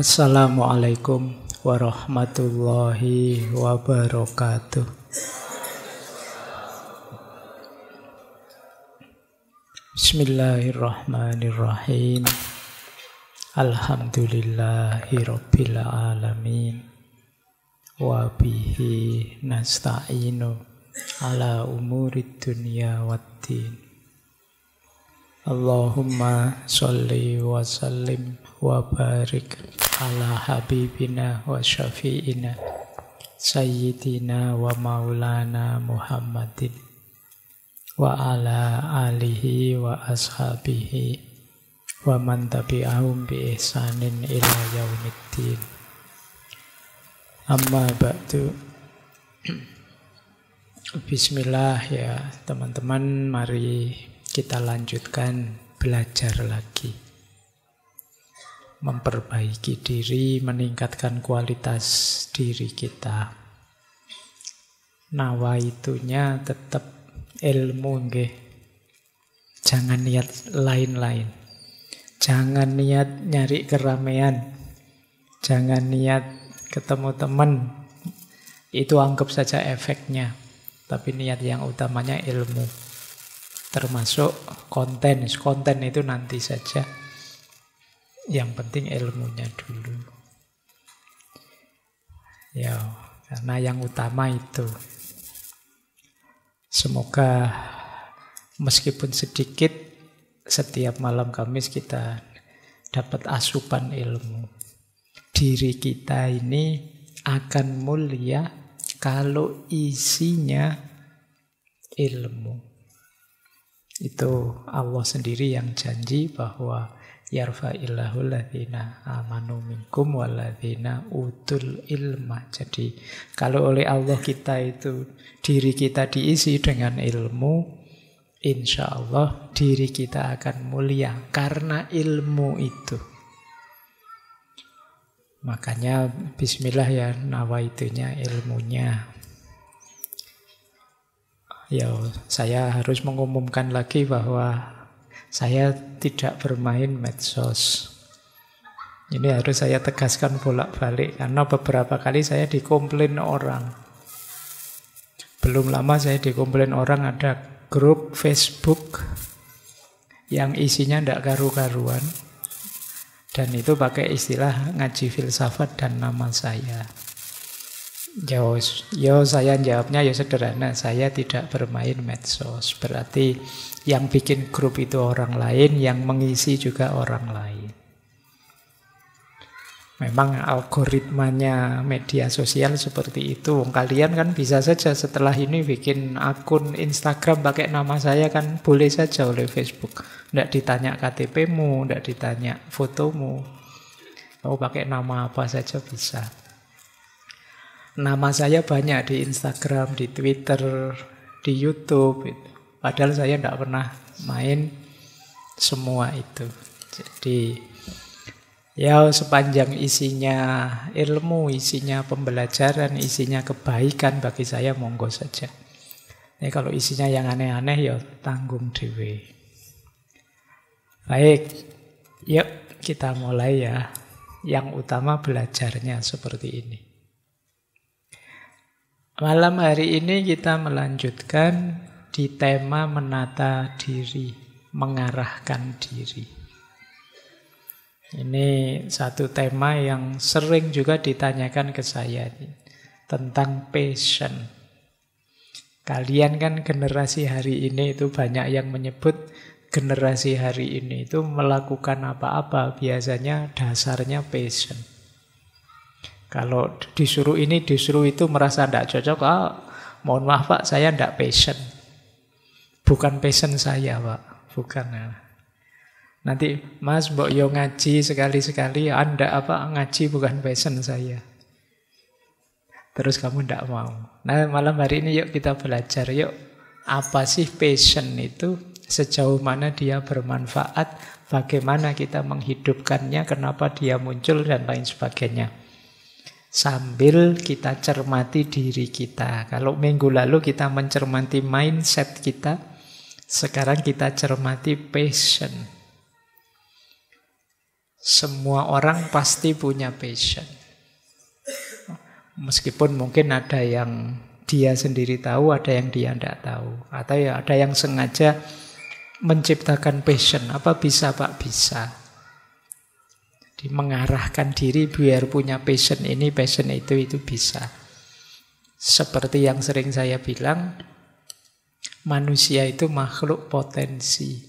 Assalamualaikum warahmatullahi wabarakatuh. Bismillahirrahmanirrahim. Alhamdulillahirabbil alamin. Wa bihi nasta'inu ala umuri dunya waddin. Allahumma sholli wa sallim wa barik ala habibina wa syafi'ina sayyidina wa maulana muhammadin wa ala alihi wa ashabihi wa man tabi'ahum bi ihsanin ila yaumiddin amma ba'du bismillah ya teman-teman mari kita lanjutkan belajar lagi memperbaiki diri, meningkatkan kualitas diri kita. nawa itunya tetap ilmu nge. Jangan niat lain-lain. Jangan niat nyari keramaian. Jangan niat ketemu teman. Itu anggap saja efeknya. Tapi niat yang utamanya ilmu. Termasuk konten. Konten itu nanti saja yang penting ilmunya dulu. Ya, karena yang utama itu. Semoga meskipun sedikit setiap malam Kamis kita dapat asupan ilmu. Diri kita ini akan mulia kalau isinya ilmu. Itu Allah sendiri yang janji bahwa amanu minkum utul ilma. Jadi kalau oleh Allah kita itu diri kita diisi dengan ilmu, insya Allah diri kita akan mulia karena ilmu itu. Makanya bismillah ya nawa itunya ilmunya. Ya, saya harus mengumumkan lagi bahwa saya tidak bermain medsos. Ini harus saya tegaskan bolak-balik karena beberapa kali saya dikomplain orang. Belum lama saya dikomplain orang ada grup Facebook yang isinya tidak karu-karuan dan itu pakai istilah ngaji filsafat dan nama saya. Ya, yo ya saya jawabnya ya sederhana, saya tidak bermain medsos. Berarti yang bikin grup itu orang lain, yang mengisi juga orang lain. Memang algoritmanya media sosial seperti itu. Kalian kan bisa saja setelah ini bikin akun Instagram pakai nama saya kan boleh saja oleh Facebook. Tidak ditanya KTP-mu, tidak ditanya fotomu. Mau pakai nama apa saja bisa. Nama saya banyak di Instagram, di Twitter, di YouTube. Padahal saya tidak pernah main semua itu. Jadi ya sepanjang isinya ilmu, isinya pembelajaran, isinya kebaikan bagi saya monggo saja. Ini kalau isinya yang aneh-aneh ya tanggung dewe. Baik, yuk kita mulai ya. Yang utama belajarnya seperti ini. Malam hari ini kita melanjutkan di tema menata diri, mengarahkan diri. Ini satu tema yang sering juga ditanyakan ke saya tentang passion. Kalian kan generasi hari ini itu banyak yang menyebut generasi hari ini itu melakukan apa-apa biasanya dasarnya passion. Kalau disuruh ini, disuruh itu merasa tidak cocok, oh, mohon maaf pak, saya tidak passion bukan passion saya, Pak. Bukan. Ya. Nanti Mas Mbok yo ngaji sekali-sekali, Anda ya, apa ngaji bukan passion saya. Terus kamu ndak mau. Nah, malam hari ini yuk kita belajar yuk apa sih passion itu, sejauh mana dia bermanfaat, bagaimana kita menghidupkannya, kenapa dia muncul dan lain sebagainya. Sambil kita cermati diri kita. Kalau minggu lalu kita mencermati mindset kita, sekarang kita cermati passion. Semua orang pasti punya passion. Meskipun mungkin ada yang dia sendiri tahu, ada yang dia tidak tahu. Atau ya ada yang sengaja menciptakan passion. Apa bisa Pak? Bisa. Jadi mengarahkan diri biar punya passion ini, passion itu, itu bisa. Seperti yang sering saya bilang, Manusia itu makhluk potensi.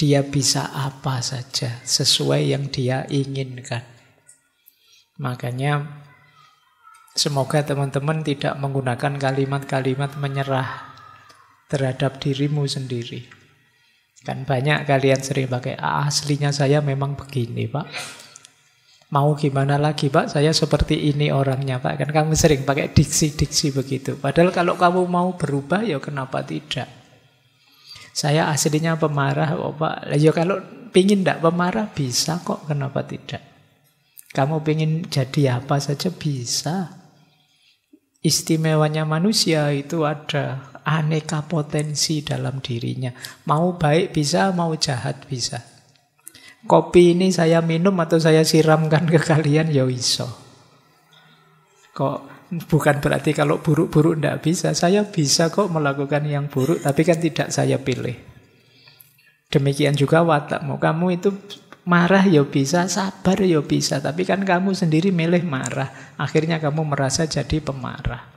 Dia bisa apa saja sesuai yang dia inginkan. Makanya semoga teman-teman tidak menggunakan kalimat-kalimat menyerah terhadap dirimu sendiri. Kan banyak kalian sering pakai, ah, aslinya saya memang begini pak. Mau gimana lagi Pak, saya seperti ini orangnya Pak. Kan kamu sering pakai diksi-diksi begitu. Padahal kalau kamu mau berubah ya kenapa tidak? Saya aslinya pemarah kok Pak. Ya kalau pingin tidak pemarah bisa kok, kenapa tidak? Kamu pingin jadi apa saja bisa. Istimewanya manusia itu ada aneka potensi dalam dirinya. Mau baik bisa, mau jahat bisa kopi ini saya minum atau saya siramkan ke kalian ya iso. Kok bukan berarti kalau buruk-buruk tidak bisa. Saya bisa kok melakukan yang buruk, tapi kan tidak saya pilih. Demikian juga watakmu. Kamu itu marah ya bisa, sabar ya bisa. Tapi kan kamu sendiri milih marah. Akhirnya kamu merasa jadi pemarah.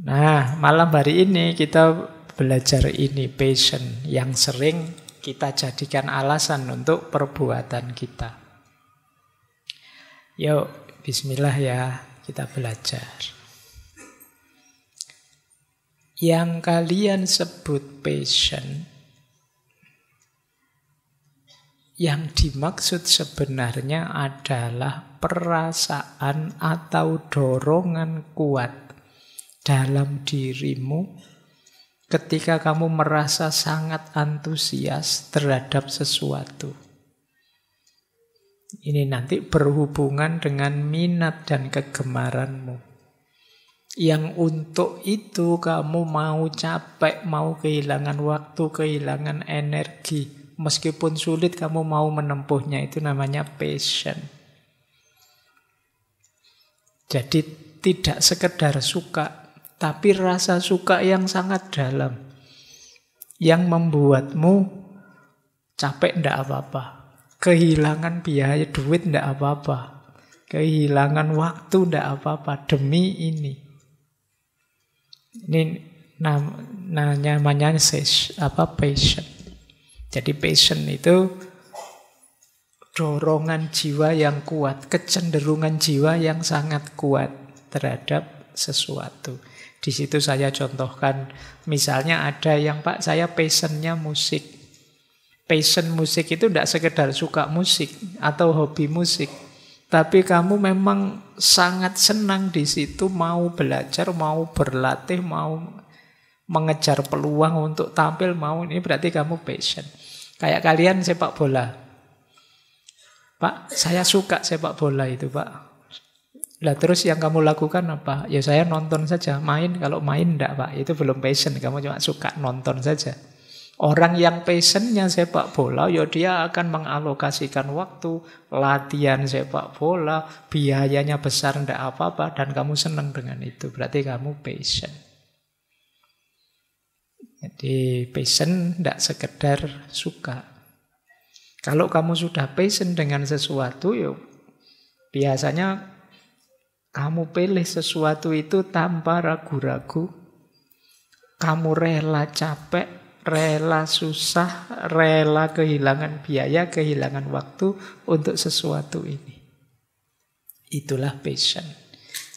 Nah, malam hari ini kita belajar ini passion yang sering kita jadikan alasan untuk perbuatan kita. Yuk, bismillah ya, kita belajar. Yang kalian sebut passion, yang dimaksud sebenarnya adalah perasaan atau dorongan kuat dalam dirimu ketika kamu merasa sangat antusias terhadap sesuatu. Ini nanti berhubungan dengan minat dan kegemaranmu. Yang untuk itu kamu mau capek, mau kehilangan waktu, kehilangan energi. Meskipun sulit kamu mau menempuhnya itu namanya passion. Jadi tidak sekedar suka tapi rasa suka yang sangat dalam yang membuatmu capek ndak apa-apa kehilangan biaya duit ndak apa-apa kehilangan waktu ndak apa-apa demi ini ini namanya ses, apa passion jadi passion itu dorongan jiwa yang kuat kecenderungan jiwa yang sangat kuat terhadap sesuatu di situ saya contohkan, misalnya ada yang Pak saya passionnya musik. Passion musik itu tidak sekedar suka musik atau hobi musik, tapi kamu memang sangat senang di situ, mau belajar, mau berlatih, mau mengejar peluang untuk tampil, mau ini berarti kamu passion. Kayak kalian sepak bola. Pak, saya suka sepak bola itu, Pak. Lah terus yang kamu lakukan apa? Ya saya nonton saja, main. Kalau main enggak Pak, itu belum passion. Kamu cuma suka nonton saja. Orang yang passionnya sepak bola, ya dia akan mengalokasikan waktu, latihan sepak bola, biayanya besar ndak apa-apa, dan kamu senang dengan itu. Berarti kamu passion. Jadi passion tidak sekedar suka. Kalau kamu sudah passion dengan sesuatu, ya biasanya kamu pilih sesuatu itu tanpa ragu-ragu. Kamu rela capek, rela susah, rela kehilangan biaya, kehilangan waktu untuk sesuatu ini. Itulah passion.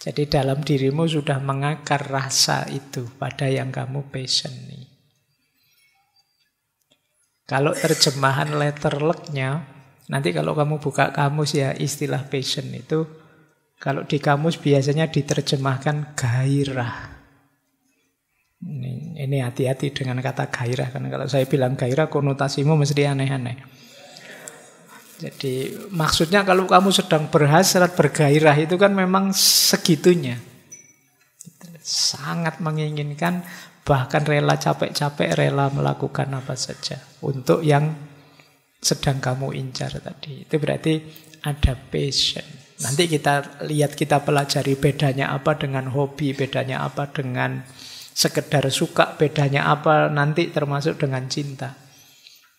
Jadi dalam dirimu sudah mengakar rasa itu pada yang kamu passioni. Kalau terjemahan letter lucknya, nanti kalau kamu buka kamus ya istilah passion itu kalau di kamus biasanya diterjemahkan gairah. Ini, hati-hati dengan kata gairah karena kalau saya bilang gairah konotasimu mesti aneh-aneh. Jadi maksudnya kalau kamu sedang berhasrat bergairah itu kan memang segitunya. Sangat menginginkan bahkan rela capek-capek rela melakukan apa saja untuk yang sedang kamu incar tadi. Itu berarti ada passion. Nanti kita lihat, kita pelajari bedanya apa dengan hobi, bedanya apa dengan sekedar suka, bedanya apa nanti termasuk dengan cinta.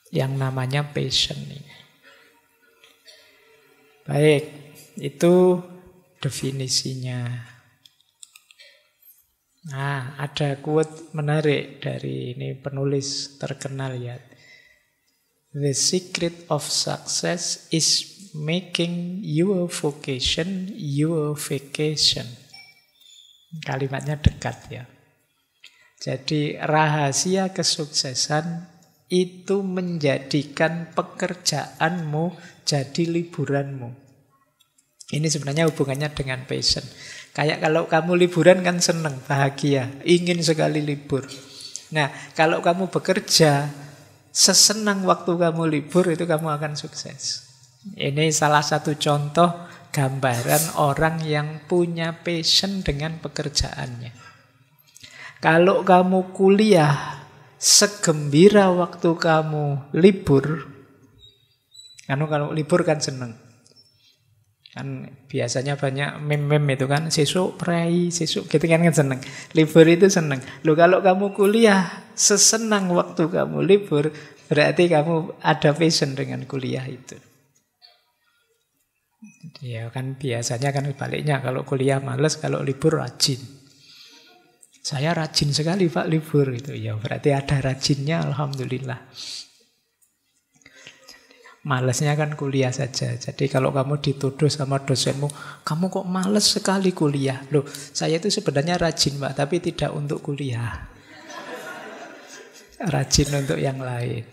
Yang namanya passion ini. Baik, itu definisinya. Nah, ada quote menarik dari ini penulis terkenal ya. The secret of success is making your vocation your vacation. Kalimatnya dekat ya. Jadi rahasia kesuksesan itu menjadikan pekerjaanmu jadi liburanmu. Ini sebenarnya hubungannya dengan passion. Kayak kalau kamu liburan kan seneng, bahagia, ingin sekali libur. Nah, kalau kamu bekerja, sesenang waktu kamu libur itu kamu akan sukses. Ini salah satu contoh gambaran orang yang punya passion dengan pekerjaannya. Kalau kamu kuliah, segembira waktu kamu libur, kan? kalau libur kan seneng. Kan biasanya banyak meme-meme itu kan sesuk prei, sesuk gitu kan kan seneng. Libur itu seneng. Lo kalau kamu kuliah sesenang waktu kamu libur, berarti kamu ada passion dengan kuliah itu. Ya kan biasanya kan sebaliknya kalau kuliah males, kalau libur rajin. Saya rajin sekali Pak libur itu Ya berarti ada rajinnya alhamdulillah. Malesnya kan kuliah saja. Jadi kalau kamu dituduh sama dosenmu, kamu kok males sekali kuliah. Loh, saya itu sebenarnya rajin, Pak, tapi tidak untuk kuliah. Rajin untuk yang lain.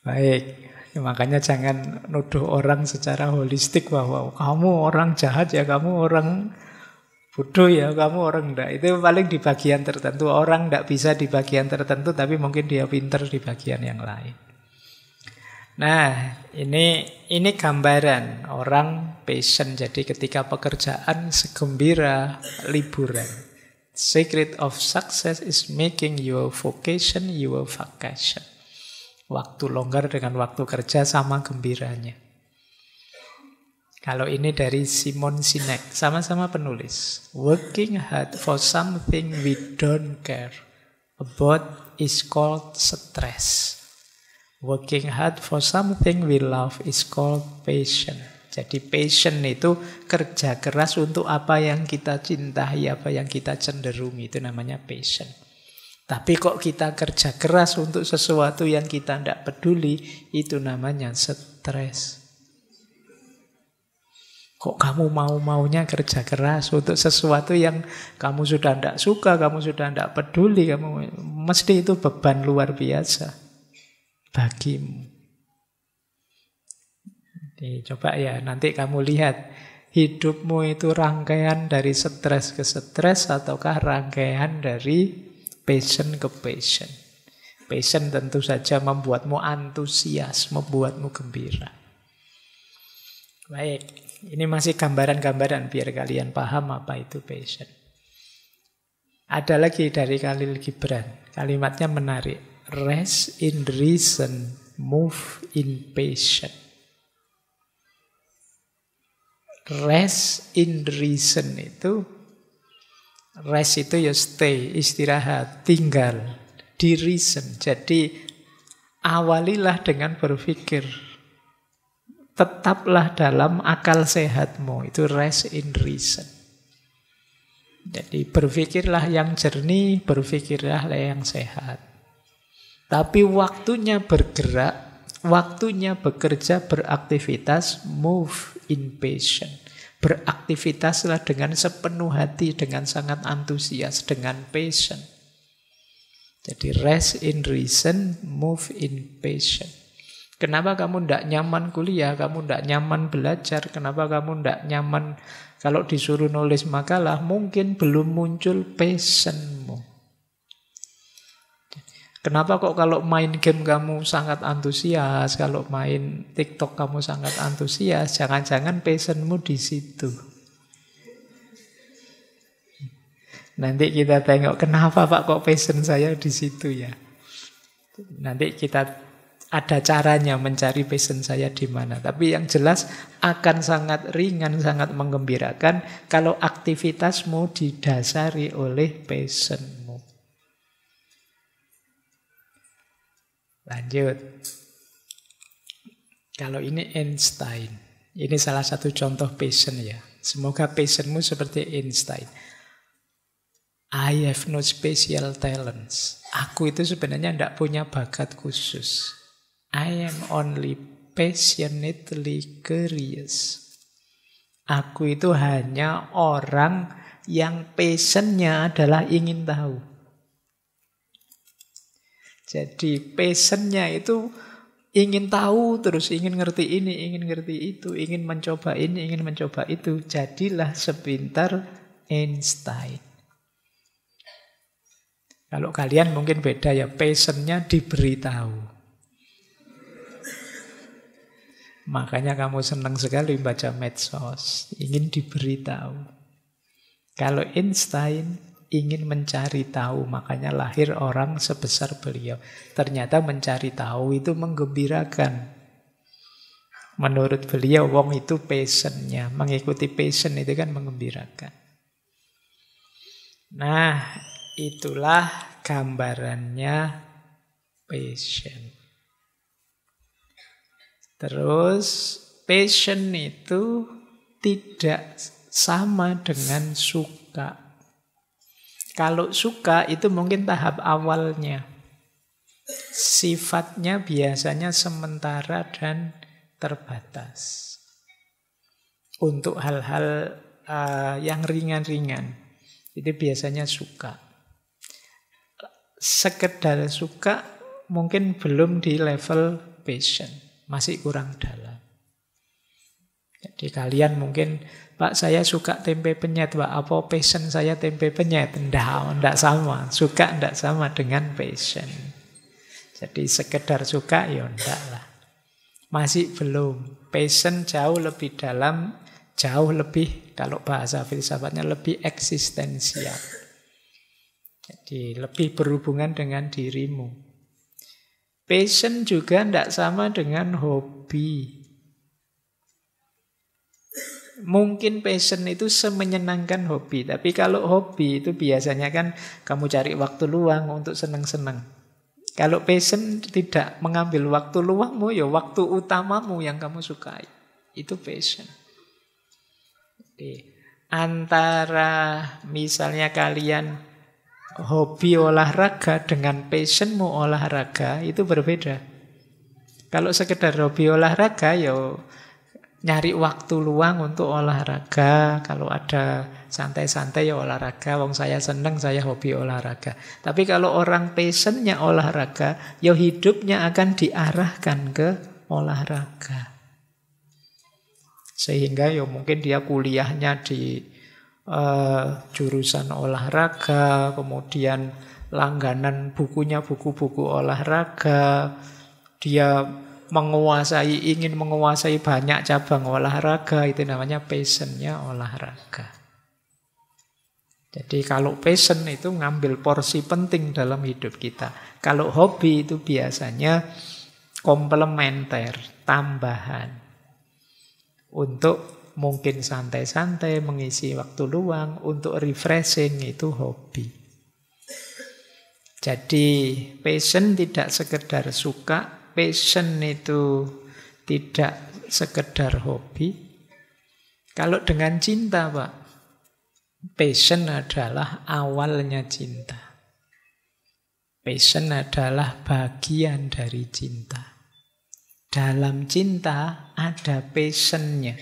Baik, Ya, makanya jangan nuduh orang secara holistik bahwa kamu orang jahat ya, kamu orang bodoh ya, kamu orang enggak. Itu paling di bagian tertentu. Orang enggak bisa di bagian tertentu, tapi mungkin dia pinter di bagian yang lain. Nah, ini ini gambaran orang passion. Jadi ketika pekerjaan segembira liburan. Secret of success is making your vocation your vacation. Waktu longgar dengan waktu kerja sama gembiranya. Kalau ini dari Simon Sinek, sama-sama penulis. Working hard for something we don't care about is called stress. Working hard for something we love is called passion. Jadi passion itu kerja keras untuk apa yang kita cintai, apa yang kita cenderung Itu namanya passion. Tapi kok kita kerja keras untuk sesuatu yang kita tidak peduli, itu namanya stres. Kok kamu mau-maunya kerja keras untuk sesuatu yang kamu sudah tidak suka, kamu sudah tidak peduli, kamu mesti itu beban luar biasa bagimu. Jadi, coba ya nanti kamu lihat hidupmu itu rangkaian dari stres ke stres ataukah rangkaian dari Passion ke passion. Passion tentu saja membuatmu antusias, membuatmu gembira. Baik, ini masih gambaran-gambaran biar kalian paham apa itu passion. Ada lagi dari Khalil Gibran, kalimatnya menarik. Rest in reason, move in passion. Rest in reason itu Rest itu ya stay, istirahat, tinggal, di reason. Jadi awalilah dengan berpikir. Tetaplah dalam akal sehatmu, itu rest in reason. Jadi berpikirlah yang jernih, berpikirlah yang sehat. Tapi waktunya bergerak, waktunya bekerja, beraktivitas, move in patient. Beraktivitaslah dengan sepenuh hati, dengan sangat antusias, dengan passion. Jadi rest in reason, move in passion. Kenapa kamu tidak nyaman kuliah, kamu tidak nyaman belajar, kenapa kamu tidak nyaman kalau disuruh nulis makalah, mungkin belum muncul passionmu. Kenapa kok kalau main game kamu sangat antusias, kalau main TikTok kamu sangat antusias, jangan-jangan passionmu di situ. Nanti kita tengok kenapa Pak kok passion saya di situ ya. Nanti kita ada caranya mencari passion saya di mana. Tapi yang jelas akan sangat ringan, sangat menggembirakan kalau aktivitasmu didasari oleh passion. Lanjut. Kalau ini Einstein. Ini salah satu contoh passion ya. Semoga passionmu seperti Einstein. I have no special talents. Aku itu sebenarnya tidak punya bakat khusus. I am only passionately curious. Aku itu hanya orang yang passionnya adalah ingin tahu. Jadi pesennya itu ingin tahu terus ingin ngerti ini, ingin ngerti itu, ingin mencoba ini, ingin mencoba itu. Jadilah sebentar Einstein. Kalau kalian mungkin beda ya, passionnya diberitahu. Makanya kamu senang sekali baca medsos, ingin diberitahu. Kalau Einstein ingin mencari tahu, makanya lahir orang sebesar beliau. Ternyata mencari tahu itu menggembirakan. Menurut beliau, wong itu passionnya. Mengikuti passion itu kan mengembirakan. Nah, itulah gambarannya passion. Terus, passion itu tidak sama dengan suka. Kalau suka itu mungkin tahap awalnya. Sifatnya biasanya sementara dan terbatas. Untuk hal-hal uh, yang ringan-ringan, itu biasanya suka. Sekedar suka mungkin belum di level passion, masih kurang dalam. Jadi kalian mungkin Pak saya suka tempe penyet Pak Apa passion saya tempe penyet Tidak, tidak sama Suka tidak sama dengan passion Jadi sekedar suka ya tidak lah Masih belum Passion jauh lebih dalam Jauh lebih Kalau bahasa filsafatnya lebih eksistensial Jadi lebih berhubungan dengan dirimu Passion juga tidak sama dengan hobi mungkin passion itu semenyenangkan hobi. Tapi kalau hobi itu biasanya kan kamu cari waktu luang untuk senang-senang. Kalau passion tidak mengambil waktu luangmu, ya waktu utamamu yang kamu sukai. Itu passion. Oke. Antara misalnya kalian hobi olahraga dengan passionmu olahraga itu berbeda. Kalau sekedar hobi olahraga, ya nyari waktu luang untuk olahraga. Kalau ada santai-santai ya olahraga. Wong saya seneng, saya hobi olahraga. Tapi kalau orang passionnya olahraga, ya hidupnya akan diarahkan ke olahraga. Sehingga ya mungkin dia kuliahnya di uh, jurusan olahraga, kemudian langganan bukunya buku-buku olahraga, dia menguasai, ingin menguasai banyak cabang olahraga, itu namanya passionnya olahraga. Jadi kalau passion itu ngambil porsi penting dalam hidup kita. Kalau hobi itu biasanya komplementer, tambahan. Untuk mungkin santai-santai mengisi waktu luang, untuk refreshing itu hobi. Jadi passion tidak sekedar suka, passion itu tidak sekedar hobi. Kalau dengan cinta, Pak, passion adalah awalnya cinta. Passion adalah bagian dari cinta. Dalam cinta ada passionnya.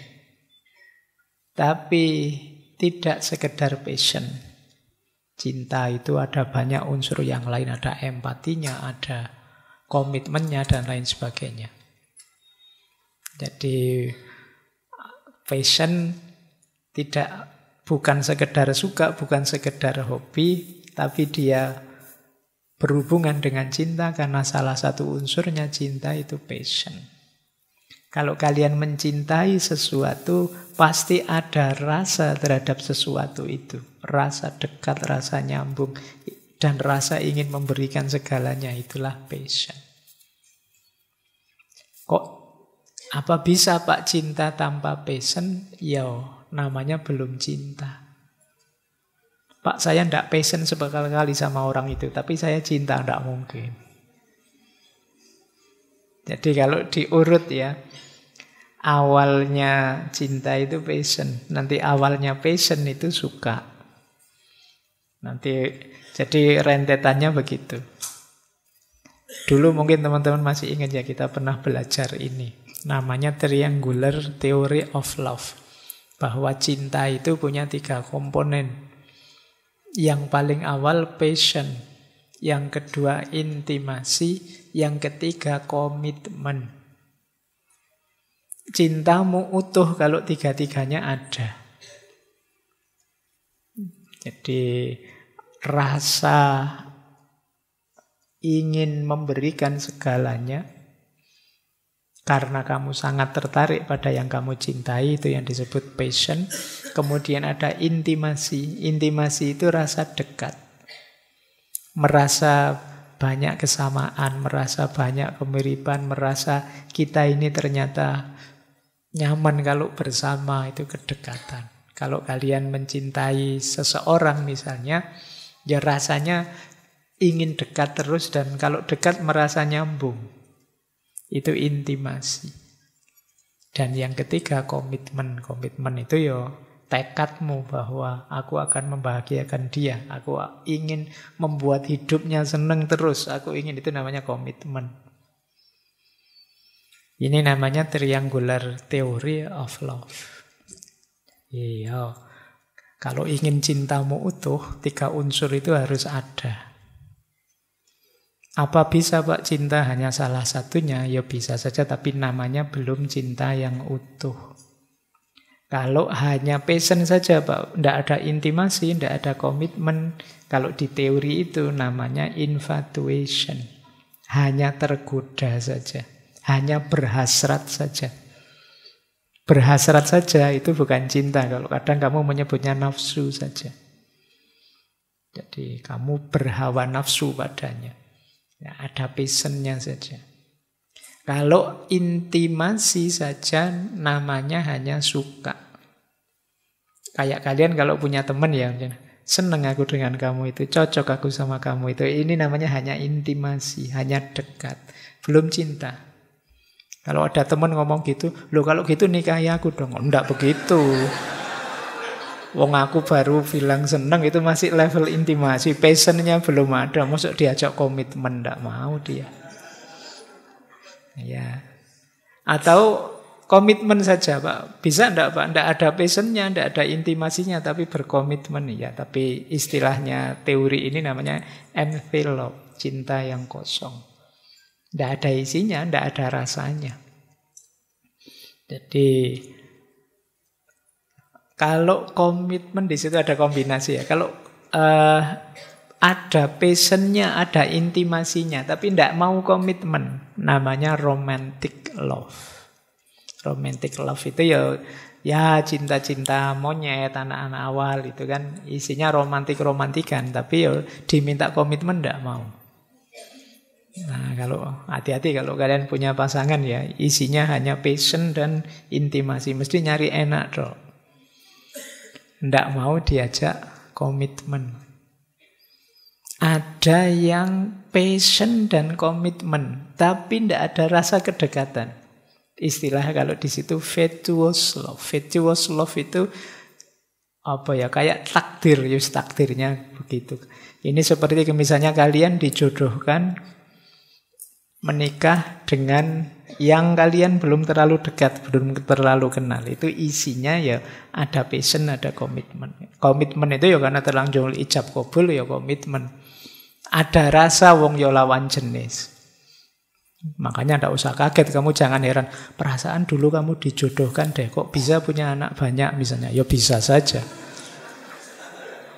Tapi tidak sekedar passion. Cinta itu ada banyak unsur yang lain, ada empatinya, ada komitmennya dan lain sebagainya. Jadi passion tidak bukan sekedar suka, bukan sekedar hobi, tapi dia berhubungan dengan cinta karena salah satu unsurnya cinta itu passion. Kalau kalian mencintai sesuatu, pasti ada rasa terhadap sesuatu itu. Rasa dekat, rasa nyambung dan rasa ingin memberikan segalanya itulah passion. Kok apa bisa Pak cinta tanpa passion? Ya, namanya belum cinta. Pak saya ndak passion sebekal-kali sama orang itu, tapi saya cinta ndak mungkin. Jadi kalau diurut ya, awalnya cinta itu passion, nanti awalnya passion itu suka. Nanti jadi rentetannya begitu. Dulu mungkin teman-teman masih ingat ya kita pernah belajar ini. Namanya Triangular Theory of Love. Bahwa cinta itu punya tiga komponen. Yang paling awal passion. Yang kedua intimasi. Yang ketiga komitmen. Cintamu utuh kalau tiga-tiganya ada. Jadi rasa ingin memberikan segalanya karena kamu sangat tertarik pada yang kamu cintai itu yang disebut passion kemudian ada intimasi intimasi itu rasa dekat merasa banyak kesamaan, merasa banyak kemiripan, merasa kita ini ternyata nyaman kalau bersama itu kedekatan. Kalau kalian mencintai seseorang misalnya, Ya rasanya ingin dekat terus dan kalau dekat merasa nyambung. Itu intimasi. Dan yang ketiga komitmen. Komitmen itu ya tekadmu bahwa aku akan membahagiakan dia. Aku ingin membuat hidupnya seneng terus. Aku ingin itu namanya komitmen. Ini namanya triangular theory of love. Iya. Kalau ingin cintamu utuh, tiga unsur itu harus ada. Apa bisa Pak cinta hanya salah satunya? Ya bisa saja, tapi namanya belum cinta yang utuh. Kalau hanya passion saja Pak, tidak ada intimasi, tidak ada komitmen. Kalau di teori itu namanya infatuation. Hanya tergoda saja, hanya berhasrat saja berhasrat saja itu bukan cinta. Kalau kadang kamu menyebutnya nafsu saja. Jadi kamu berhawa nafsu padanya. Ya, ada pesennya saja. Kalau intimasi saja namanya hanya suka. Kayak kalian kalau punya teman ya, seneng aku dengan kamu itu, cocok aku sama kamu itu. Ini namanya hanya intimasi, hanya dekat, belum cinta. Kalau ada teman ngomong gitu, lo kalau gitu nikahi aku dong. Enggak oh, begitu. Wong aku baru bilang seneng itu masih level intimasi, passionnya belum ada. Masuk diajak komitmen, enggak mau dia. Ya. Atau komitmen saja Pak. Bisa enggak Pak? Enggak ada passionnya, enggak ada intimasinya, tapi berkomitmen. Ya, tapi istilahnya teori ini namanya envelope, cinta yang kosong. Tidak ada isinya, tidak ada rasanya. Jadi kalau komitmen di situ ada kombinasi ya. Kalau uh, ada passionnya, ada intimasinya, tapi tidak mau komitmen, namanya romantic love. Romantic love itu ya ya cinta-cinta monyet anak-anak awal itu kan isinya romantik-romantikan tapi ya diminta komitmen tidak mau Nah, kalau hati-hati kalau kalian punya pasangan ya, isinya hanya passion dan intimasi. Mesti nyari enak dong. Tidak mau diajak komitmen. Ada yang passion dan komitmen, tapi tidak ada rasa kedekatan. Istilah kalau di situ virtuous love. Virtuous love itu apa ya kayak takdir, yus takdirnya begitu. Ini seperti misalnya kalian dijodohkan menikah dengan yang kalian belum terlalu dekat, belum terlalu kenal. Itu isinya ya ada passion, ada komitmen. Komitmen itu ya karena terlanjur ijab kabul ya komitmen. Ada rasa wong ya lawan jenis. Makanya tidak usah kaget, kamu jangan heran. Perasaan dulu kamu dijodohkan deh, kok bisa punya anak banyak misalnya. Ya bisa saja.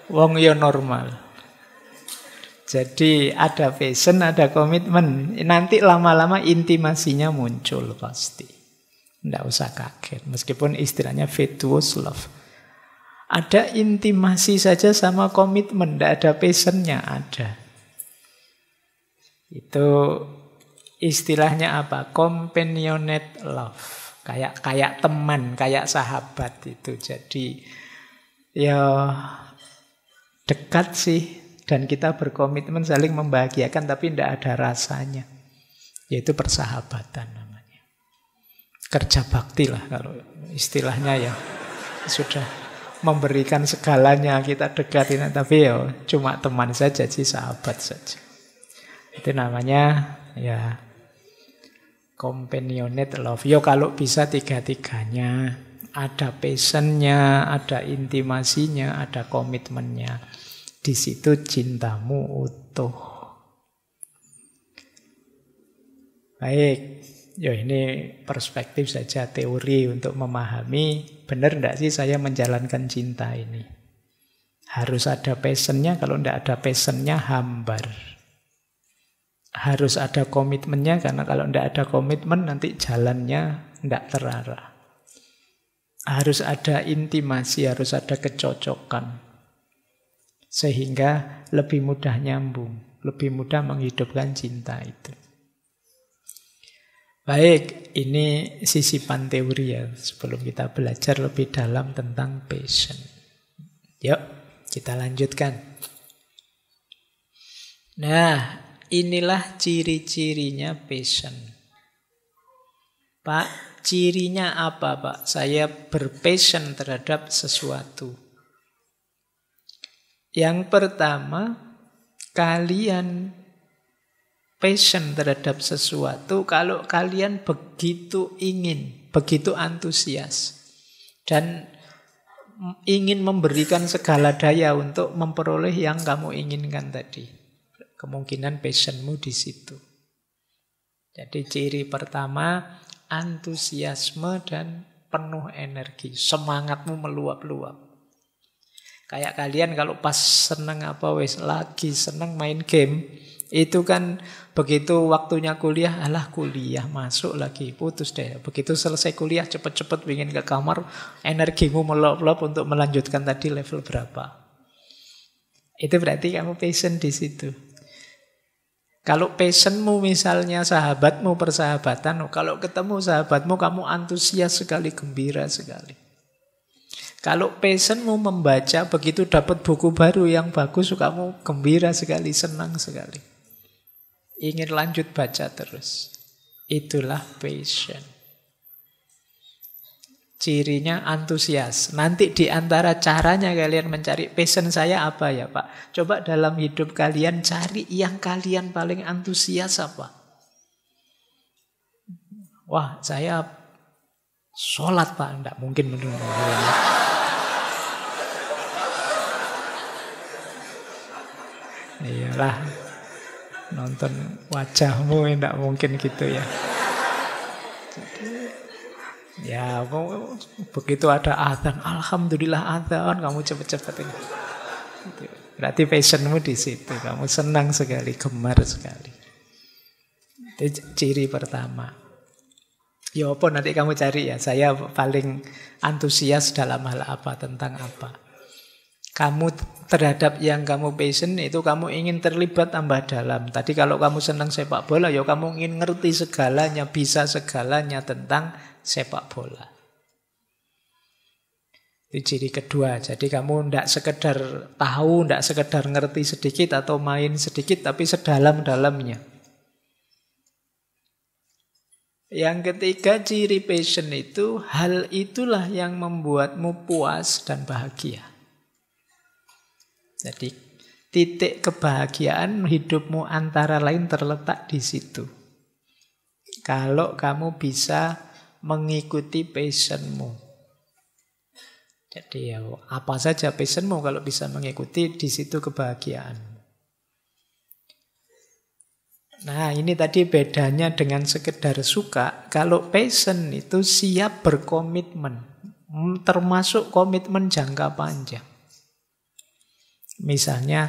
Wong ya normal. Jadi ada passion, ada komitmen. Nanti lama-lama intimasinya muncul pasti. Tidak usah kaget. Meskipun istilahnya fatuous love. Ada intimasi saja sama komitmen. Tidak ada passionnya, ada. Itu istilahnya apa? Companionate love. Kayak kayak teman, kayak sahabat itu. Jadi ya dekat sih dan kita berkomitmen saling membahagiakan tapi tidak ada rasanya. Yaitu persahabatan namanya. Kerja bakti lah kalau istilahnya ya. Sudah memberikan segalanya kita dekatin tapi ya cuma teman saja sih sahabat saja itu namanya ya companionate love yo kalau bisa tiga tiganya ada pesennya ada intimasinya ada komitmennya di situ cintamu utuh. Baik, ya ini perspektif saja teori untuk memahami benar tidak sih saya menjalankan cinta ini. Harus ada passionnya, kalau tidak ada passionnya hambar. Harus ada komitmennya, karena kalau tidak ada komitmen nanti jalannya tidak terarah harus ada intimasi, harus ada kecocokan sehingga lebih mudah nyambung, lebih mudah menghidupkan cinta itu. Baik, ini sisi teori ya sebelum kita belajar lebih dalam tentang passion. Yuk, kita lanjutkan. Nah, inilah ciri-cirinya passion. Pak, cirinya apa, Pak? Saya berpassion terhadap sesuatu. Yang pertama, kalian passion terhadap sesuatu kalau kalian begitu ingin, begitu antusias dan ingin memberikan segala daya untuk memperoleh yang kamu inginkan tadi. Kemungkinan passionmu di situ. Jadi ciri pertama antusiasme dan penuh energi, semangatmu meluap-luap. Kayak kalian kalau pas seneng apa wes lagi seneng main game, itu kan begitu waktunya kuliah, alah kuliah masuk lagi, putus deh. Begitu selesai kuliah cepet-cepet ingin ke kamar, energimu melop-lop untuk melanjutkan tadi level berapa. Itu berarti kamu passion di situ. Kalau passionmu misalnya sahabatmu persahabatan, oh, kalau ketemu sahabatmu kamu antusias sekali, gembira sekali. Kalau passionmu membaca, begitu dapat buku baru yang bagus, kamu gembira sekali, senang sekali. Ingin lanjut baca terus. Itulah passion. Cirinya antusias. Nanti di antara caranya kalian mencari passion saya apa ya Pak? Coba dalam hidup kalian cari yang kalian paling antusias apa? Wah, saya sholat Pak. Tidak mungkin menunggu. Iyalah. Nonton wajahmu tidak mungkin gitu ya. Jadi Ya, begitu ada azan, alhamdulillah azan, kamu cepet-cepet ini. Berarti passionmu di situ, kamu senang sekali, gemar sekali. Itu ciri pertama. Ya apa nanti kamu cari ya, saya paling antusias dalam hal apa, tentang apa kamu terhadap yang kamu passion itu kamu ingin terlibat tambah dalam. Tadi kalau kamu senang sepak bola, ya kamu ingin ngerti segalanya, bisa segalanya tentang sepak bola. Itu ciri kedua. Jadi kamu tidak sekedar tahu, tidak sekedar ngerti sedikit atau main sedikit, tapi sedalam-dalamnya. Yang ketiga ciri passion itu, hal itulah yang membuatmu puas dan bahagia. Jadi titik kebahagiaan hidupmu antara lain terletak di situ. Kalau kamu bisa mengikuti passionmu. Jadi ya apa saja passionmu kalau bisa mengikuti di situ kebahagiaan. Nah ini tadi bedanya dengan sekedar suka. Kalau passion itu siap berkomitmen. Termasuk komitmen jangka panjang. Misalnya,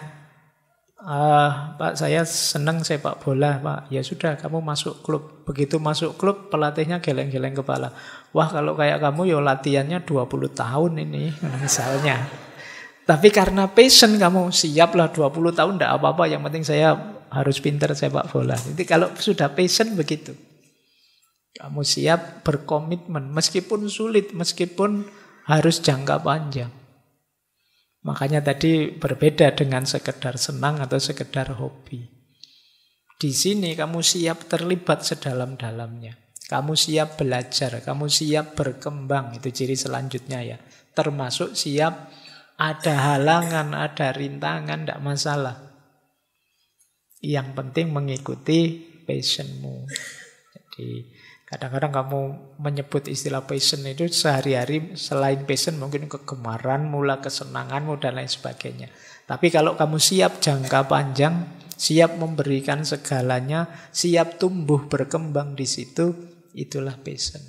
ah, Pak saya senang sepak bola Pak. Ya sudah kamu masuk klub. Begitu masuk klub pelatihnya geleng-geleng kepala. Wah kalau kayak kamu ya latihannya 20 tahun ini misalnya. Tapi karena passion kamu siaplah 20 tahun tidak apa-apa. Yang penting saya harus pinter sepak bola. Jadi kalau sudah passion begitu. Kamu siap berkomitmen meskipun sulit, meskipun harus jangka panjang. Makanya tadi berbeda dengan sekedar senang atau sekedar hobi. Di sini kamu siap terlibat sedalam-dalamnya. Kamu siap belajar, kamu siap berkembang. Itu ciri selanjutnya ya. Termasuk siap ada halangan, ada rintangan, tidak masalah. Yang penting mengikuti passionmu. Jadi Kadang-kadang kamu menyebut istilah passion itu sehari-hari selain passion mungkin kegemaran, mula kesenanganmu dan lain sebagainya. Tapi kalau kamu siap jangka panjang, siap memberikan segalanya, siap tumbuh berkembang di situ, itulah passion.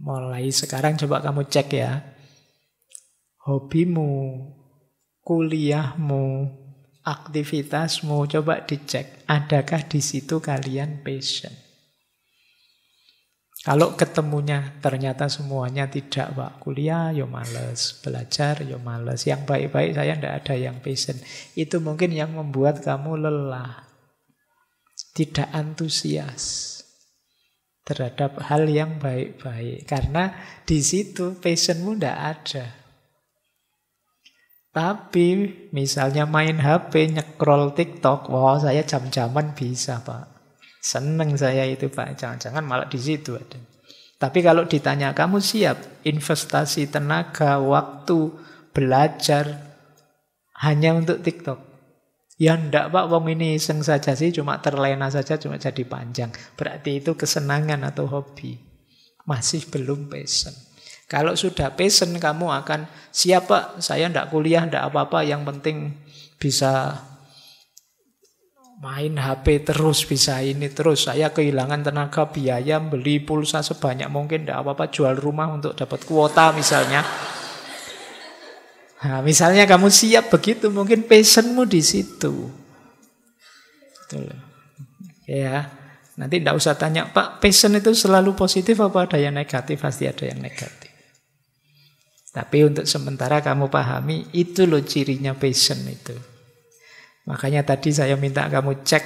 Mulai sekarang coba kamu cek ya. Hobimu, kuliahmu, aktivitasmu, coba dicek. Adakah di situ kalian passion? Kalau ketemunya ternyata semuanya tidak Pak kuliah, yo ya males belajar, yo ya males. Yang baik-baik saya ndak ada yang passion. Itu mungkin yang membuat kamu lelah. Tidak antusias terhadap hal yang baik-baik. Karena di situ passionmu ndak ada. Tapi misalnya main HP, nyekrol TikTok, wah wow, saya jam-jaman bisa Pak. Seneng saya itu Pak. Jangan-jangan malah di situ ada. Tapi kalau ditanya kamu siap investasi tenaga, waktu, belajar hanya untuk TikTok? Ya ndak Pak, wong ini iseng saja sih, cuma terlena saja, cuma jadi panjang. Berarti itu kesenangan atau hobi. Masih belum passion. Kalau sudah passion kamu akan siap Pak, saya ndak kuliah, ndak apa-apa, yang penting bisa main HP terus bisa ini terus saya kehilangan tenaga biaya beli pulsa sebanyak mungkin tidak apa-apa jual rumah untuk dapat kuota misalnya nah, misalnya kamu siap begitu mungkin passionmu di situ ya nanti tidak usah tanya pak passion itu selalu positif apa ada yang negatif pasti ada yang negatif tapi untuk sementara kamu pahami itu loh cirinya passion itu Makanya tadi saya minta kamu cek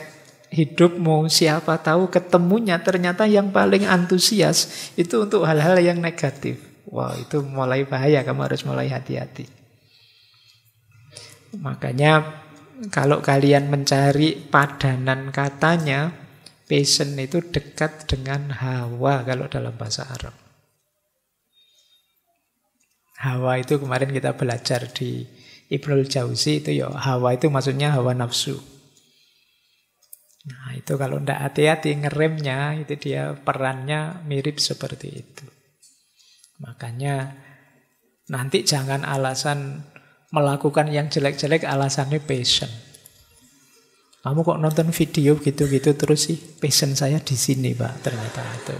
hidupmu, siapa tahu ketemunya ternyata yang paling antusias itu untuk hal-hal yang negatif. Wah, wow, itu mulai bahaya, kamu harus mulai hati-hati. Makanya kalau kalian mencari padanan katanya, passion itu dekat dengan hawa kalau dalam bahasa Arab. Hawa itu kemarin kita belajar di Ibrul Jauzi itu ya hawa itu maksudnya hawa nafsu. Nah itu kalau tidak hati-hati ngeremnya itu dia perannya mirip seperti itu. Makanya nanti jangan alasan melakukan yang jelek-jelek alasannya passion. Kamu kok nonton video gitu-gitu terus sih passion saya di sini pak ternyata itu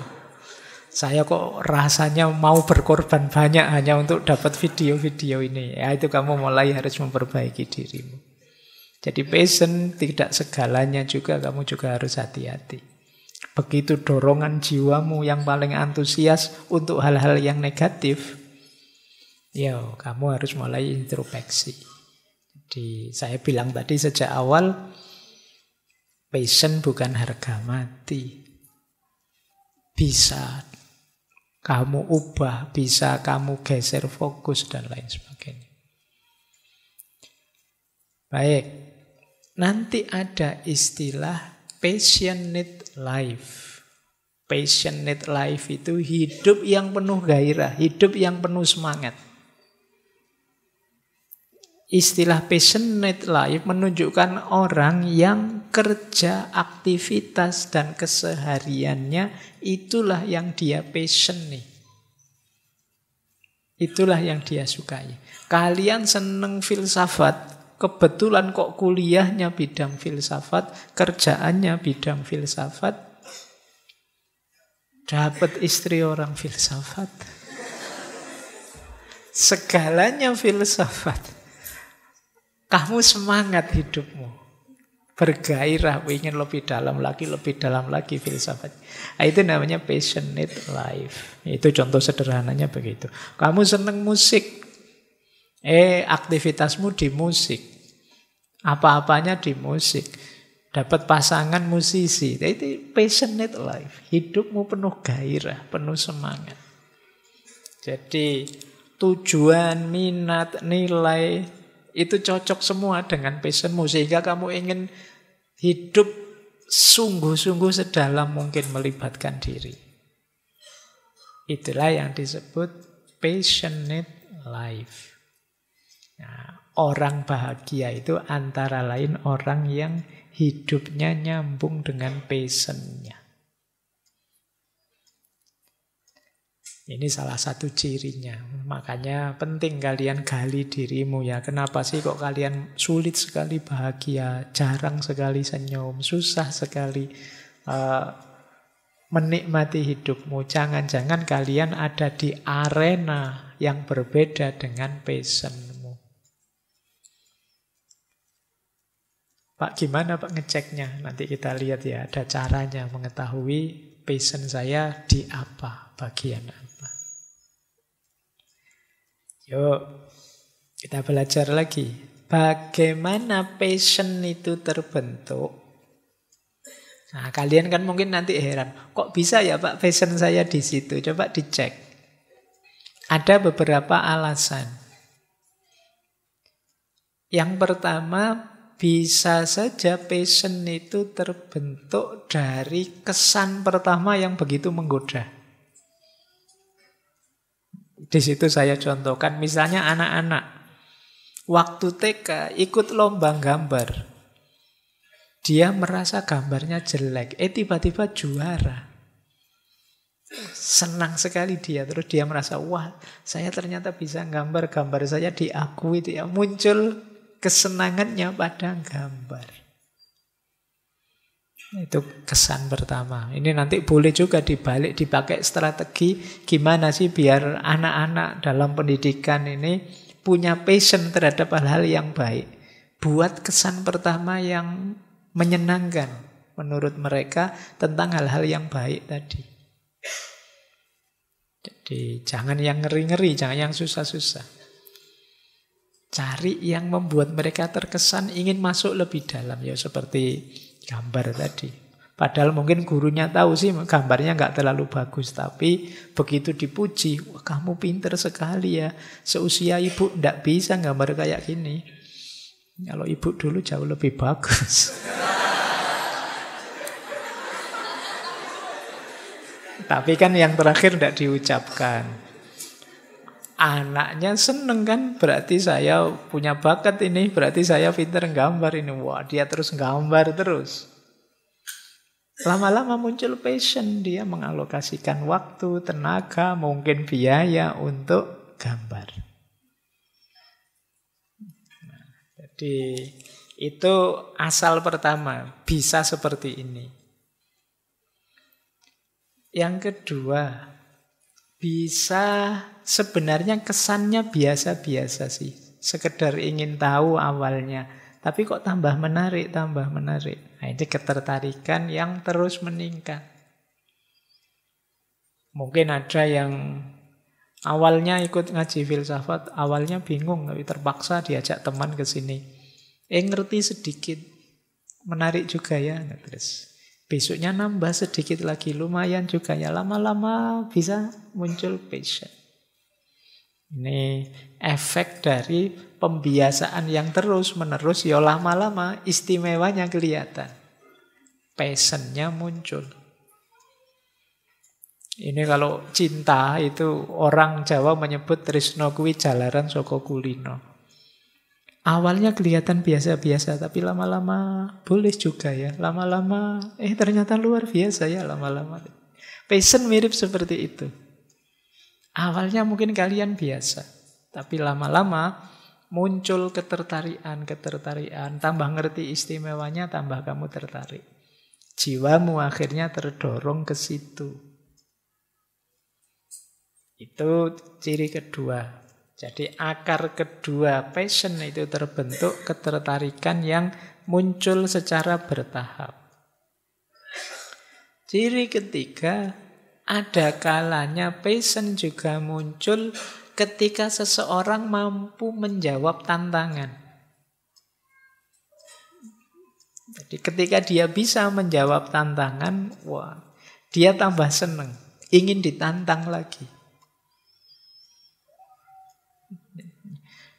saya kok rasanya mau berkorban banyak hanya untuk dapat video-video ini. Ya, itu kamu mulai harus memperbaiki dirimu. Jadi passion tidak segalanya juga, kamu juga harus hati-hati. Begitu dorongan jiwamu yang paling antusias untuk hal-hal yang negatif, ya kamu harus mulai introspeksi. Jadi saya bilang tadi sejak awal, passion bukan harga mati. Bisa kamu ubah, bisa kamu geser fokus dan lain sebagainya. Baik, nanti ada istilah passionate life. Passionate life itu hidup yang penuh gairah, hidup yang penuh semangat istilah passionate life menunjukkan orang yang kerja, aktivitas, dan kesehariannya itulah yang dia passion nih. Itulah yang dia sukai. Kalian seneng filsafat, kebetulan kok kuliahnya bidang filsafat, kerjaannya bidang filsafat, dapat istri orang filsafat. Segalanya filsafat. Kamu semangat hidupmu. Bergairah, ingin lebih dalam lagi, lebih dalam lagi filsafat. Nah, itu namanya passionate life. Itu contoh sederhananya begitu. Kamu seneng musik. Eh, aktivitasmu di musik. Apa-apanya di musik. Dapat pasangan musisi. Nah, itu passionate life. Hidupmu penuh gairah, penuh semangat. Jadi tujuan, minat, nilai, itu cocok semua dengan passionmu sehingga kamu ingin hidup sungguh-sungguh sedalam mungkin melibatkan diri. Itulah yang disebut passionate life. Nah, orang bahagia itu antara lain orang yang hidupnya nyambung dengan passionnya. Ini salah satu cirinya. Makanya penting kalian gali dirimu ya. Kenapa sih kok kalian sulit sekali bahagia, jarang sekali senyum, susah sekali uh, menikmati hidupmu. Jangan-jangan kalian ada di arena yang berbeda dengan passionmu. Pak, gimana Pak ngeceknya? Nanti kita lihat ya, ada caranya mengetahui passion saya di apa bagian Yuk, kita belajar lagi. Bagaimana passion itu terbentuk? Nah, kalian kan mungkin nanti heran, kok bisa ya Pak passion saya di situ? Coba dicek. Ada beberapa alasan. Yang pertama, bisa saja passion itu terbentuk dari kesan pertama yang begitu menggoda. Di situ saya contohkan misalnya anak-anak waktu TK ikut lomba gambar. Dia merasa gambarnya jelek, eh tiba-tiba juara. Senang sekali dia, terus dia merasa, wah saya ternyata bisa gambar, gambar saya diakui, dia muncul kesenangannya pada gambar. Itu kesan pertama. Ini nanti boleh juga dibalik dipakai strategi gimana sih biar anak-anak dalam pendidikan ini punya passion terhadap hal-hal yang baik. Buat kesan pertama yang menyenangkan menurut mereka tentang hal-hal yang baik tadi. Jadi jangan yang ngeri-ngeri, jangan yang susah-susah. Cari yang membuat mereka terkesan ingin masuk lebih dalam. Ya seperti gambar tadi. Padahal mungkin gurunya tahu sih gambarnya nggak terlalu bagus, tapi begitu dipuji, Wah, kamu pinter sekali ya. Seusia ibu ndak bisa gambar kayak gini. Kalau ibu dulu jauh lebih bagus. tapi kan yang terakhir ndak diucapkan anaknya seneng kan berarti saya punya bakat ini berarti saya pinter gambar ini wah dia terus gambar terus lama-lama muncul passion dia mengalokasikan waktu tenaga mungkin biaya untuk gambar nah, jadi itu asal pertama bisa seperti ini yang kedua bisa sebenarnya kesannya biasa-biasa sih. Sekedar ingin tahu awalnya. Tapi kok tambah menarik, tambah menarik. Nah, ini ketertarikan yang terus meningkat. Mungkin ada yang awalnya ikut ngaji filsafat, awalnya bingung, tapi terpaksa diajak teman ke sini. Eh, ngerti sedikit. Menarik juga ya. Nah, terus besoknya nambah sedikit lagi, lumayan juga ya. Lama-lama bisa muncul passion. Ini efek dari pembiasaan yang terus-menerus ya lama-lama istimewanya kelihatan. Passionnya muncul. Ini kalau cinta itu orang Jawa menyebut Trisno kuwi jalaran soko kulino. Awalnya kelihatan biasa-biasa, tapi lama-lama boleh juga ya. Lama-lama, eh ternyata luar biasa ya lama-lama. Passion mirip seperti itu. Awalnya mungkin kalian biasa, tapi lama-lama muncul ketertarikan-ketertarikan, tambah ngerti istimewanya, tambah kamu tertarik. Jiwamu akhirnya terdorong ke situ. Itu ciri kedua. Jadi akar kedua passion itu terbentuk ketertarikan yang muncul secara bertahap. Ciri ketiga ada kalanya passion juga muncul ketika seseorang mampu menjawab tantangan. Jadi ketika dia bisa menjawab tantangan, wah, dia tambah seneng, ingin ditantang lagi.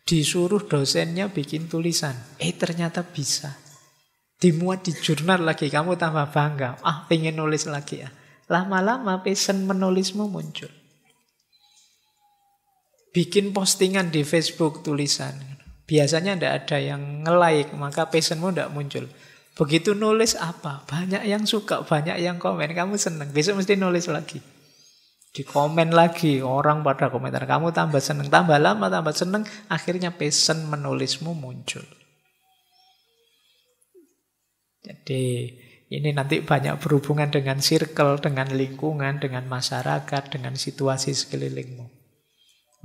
Disuruh dosennya bikin tulisan, eh ternyata bisa. Dimuat di jurnal lagi, kamu tambah bangga. Ah, pengen nulis lagi ya. Lama-lama passion menulismu muncul. Bikin postingan di Facebook tulisan. Biasanya tidak ada yang nge-like, maka passionmu tidak muncul. Begitu nulis apa? Banyak yang suka, banyak yang komen. Kamu seneng, besok mesti nulis lagi. Di komen lagi, orang pada komentar. Kamu tambah seneng, tambah lama, tambah seneng. Akhirnya passion menulismu muncul. Jadi ini nanti banyak berhubungan dengan circle, dengan lingkungan, dengan masyarakat, dengan situasi sekelilingmu.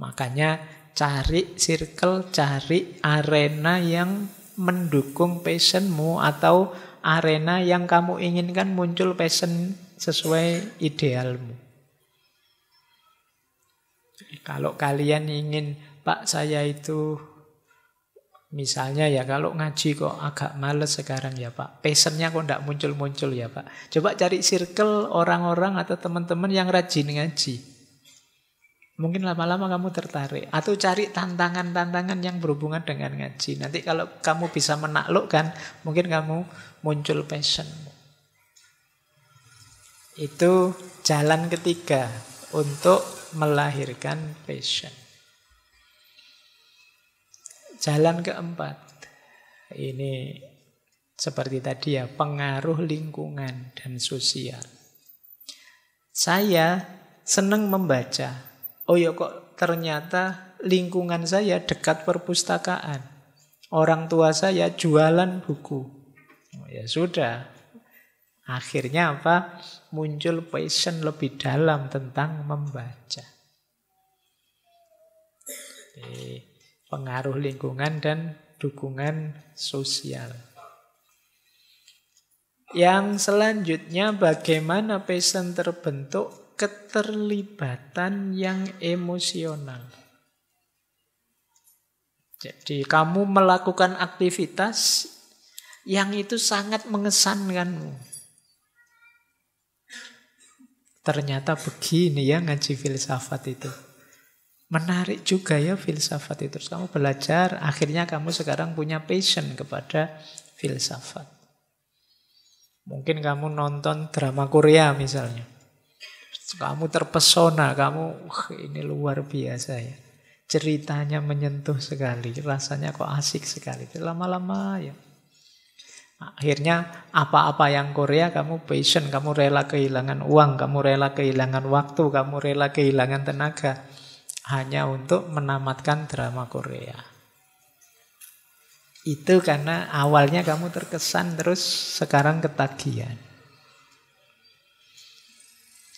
Makanya cari circle, cari arena yang mendukung passionmu atau arena yang kamu inginkan muncul passion sesuai idealmu. Kalau kalian ingin, Pak saya itu Misalnya ya kalau ngaji kok agak males sekarang ya Pak. Pesennya kok tidak muncul-muncul ya Pak. Coba cari circle orang-orang atau teman-teman yang rajin ngaji. Mungkin lama-lama kamu tertarik. Atau cari tantangan-tantangan yang berhubungan dengan ngaji. Nanti kalau kamu bisa menaklukkan, mungkin kamu muncul passion. Itu jalan ketiga untuk melahirkan passion. Jalan keempat. Ini seperti tadi ya, pengaruh lingkungan dan sosial. Saya senang membaca. Oh ya kok ternyata lingkungan saya dekat perpustakaan. Orang tua saya jualan buku. Oh, ya sudah. Akhirnya apa? Muncul passion lebih dalam tentang membaca pengaruh lingkungan dan dukungan sosial. Yang selanjutnya bagaimana pesan terbentuk keterlibatan yang emosional. Jadi kamu melakukan aktivitas yang itu sangat mengesankanmu. Ternyata begini ya ngaji filsafat itu. Menarik juga ya filsafat itu. Terus kamu belajar, akhirnya kamu sekarang punya passion kepada filsafat. Mungkin kamu nonton drama Korea misalnya. Kamu terpesona, kamu uh, ini luar biasa ya. Ceritanya menyentuh sekali, rasanya kok asik sekali. Lama-lama ya. Akhirnya apa-apa yang Korea kamu passion, kamu rela kehilangan uang, kamu rela kehilangan waktu, kamu rela kehilangan tenaga hanya untuk menamatkan drama Korea. Itu karena awalnya kamu terkesan terus sekarang ketagihan.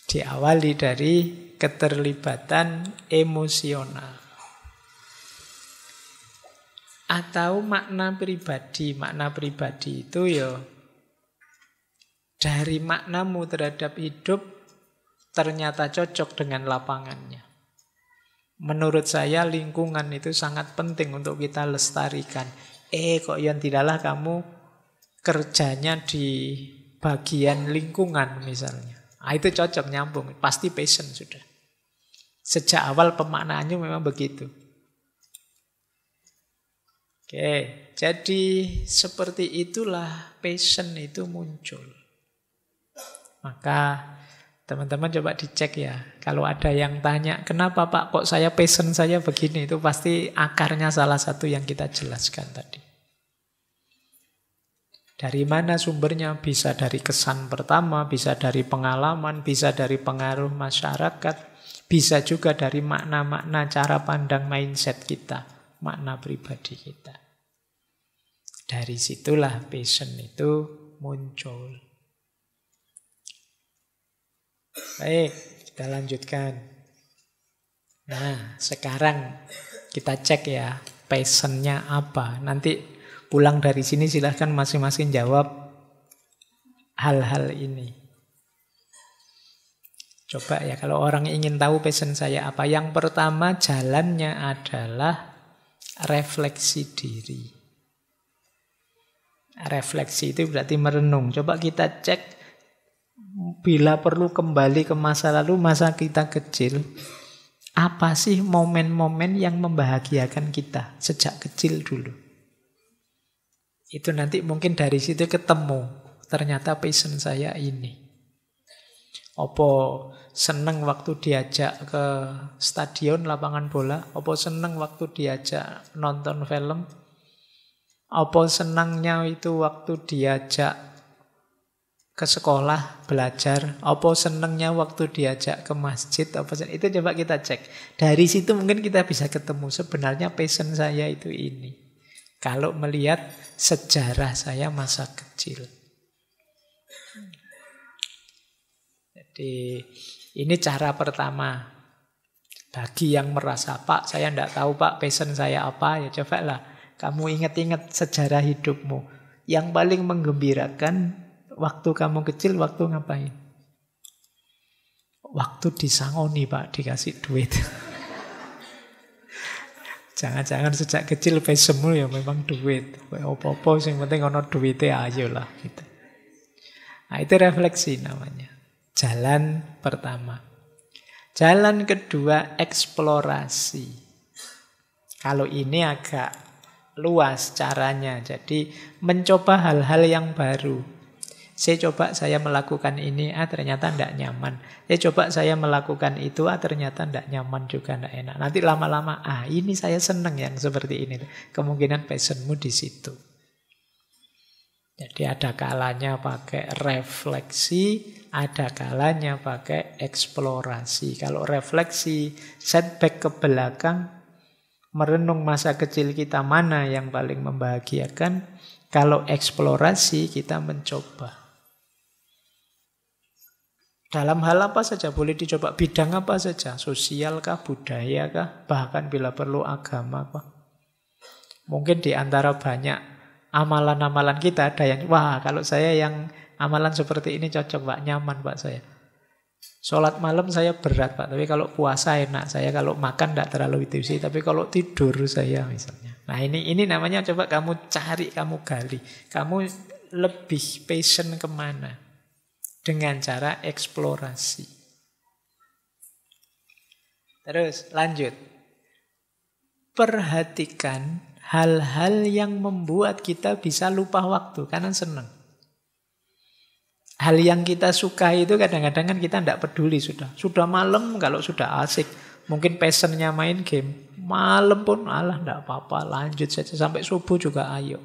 Diawali dari keterlibatan emosional. Atau makna pribadi. Makna pribadi itu ya dari maknamu terhadap hidup ternyata cocok dengan lapangannya. Menurut saya lingkungan itu sangat penting untuk kita lestarikan. Eh kok yang tidaklah kamu kerjanya di bagian lingkungan misalnya. Ah itu cocok nyambung, pasti passion sudah. Sejak awal pemaknaannya memang begitu. Oke, jadi seperti itulah passion itu muncul. Maka Teman-teman coba dicek ya. Kalau ada yang tanya, kenapa Pak kok saya passion saya begini? Itu pasti akarnya salah satu yang kita jelaskan tadi. Dari mana sumbernya? Bisa dari kesan pertama, bisa dari pengalaman, bisa dari pengaruh masyarakat, bisa juga dari makna-makna cara pandang mindset kita, makna pribadi kita. Dari situlah passion itu muncul. Baik, kita lanjutkan. Nah, sekarang kita cek ya passionnya apa. Nanti pulang dari sini silahkan masing-masing jawab hal-hal ini. Coba ya, kalau orang ingin tahu passion saya apa. Yang pertama jalannya adalah refleksi diri. Refleksi itu berarti merenung. Coba kita cek bila perlu kembali ke masa lalu, masa kita kecil, apa sih momen-momen yang membahagiakan kita sejak kecil dulu? Itu nanti mungkin dari situ ketemu, ternyata passion saya ini. Opo seneng waktu diajak ke stadion lapangan bola, opo seneng waktu diajak nonton film, opo senangnya itu waktu diajak ke sekolah belajar apa senengnya waktu diajak ke masjid apa itu coba kita cek dari situ mungkin kita bisa ketemu sebenarnya passion saya itu ini kalau melihat sejarah saya masa kecil jadi ini cara pertama bagi yang merasa Pak saya tidak tahu Pak passion saya apa ya coba lah kamu ingat-ingat sejarah hidupmu yang paling menggembirakan waktu kamu kecil waktu ngapain? Waktu disangoni pak, dikasih duit. Jangan-jangan sejak kecil semu ya memang duit. Opo-opo yang penting ono duitnya ayolah gitu. Nah itu refleksi namanya. Jalan pertama. Jalan kedua eksplorasi. Kalau ini agak luas caranya. Jadi mencoba hal-hal yang baru. Saya coba saya melakukan ini, ah ternyata tidak nyaman. Saya coba saya melakukan itu, ah ternyata tidak nyaman juga, tidak enak. Nanti lama-lama, ah ini saya senang yang seperti ini. Kemungkinan passionmu di situ. Jadi ada kalanya pakai refleksi, ada kalanya pakai eksplorasi. Kalau refleksi, setback ke belakang, merenung masa kecil kita mana yang paling membahagiakan. Kalau eksplorasi, kita mencoba. Dalam hal apa saja, boleh dicoba bidang apa saja, sosialkah kah, budaya bahkan bila perlu agama kah. Mungkin di antara banyak amalan-amalan kita ada yang, wah kalau saya yang amalan seperti ini cocok pak, nyaman pak saya. Sholat malam saya berat pak, tapi kalau puasa enak saya, kalau makan tidak terlalu itu sih, tapi kalau tidur saya misalnya. Nah ini ini namanya coba kamu cari, kamu gali, kamu lebih passion kemana dengan cara eksplorasi. Terus lanjut. Perhatikan hal-hal yang membuat kita bisa lupa waktu karena senang. Hal yang kita suka itu kadang-kadang kan kita tidak peduli sudah. Sudah malam kalau sudah asik. Mungkin passionnya main game. Malam pun alah tidak apa-apa lanjut saja sampai subuh juga ayo.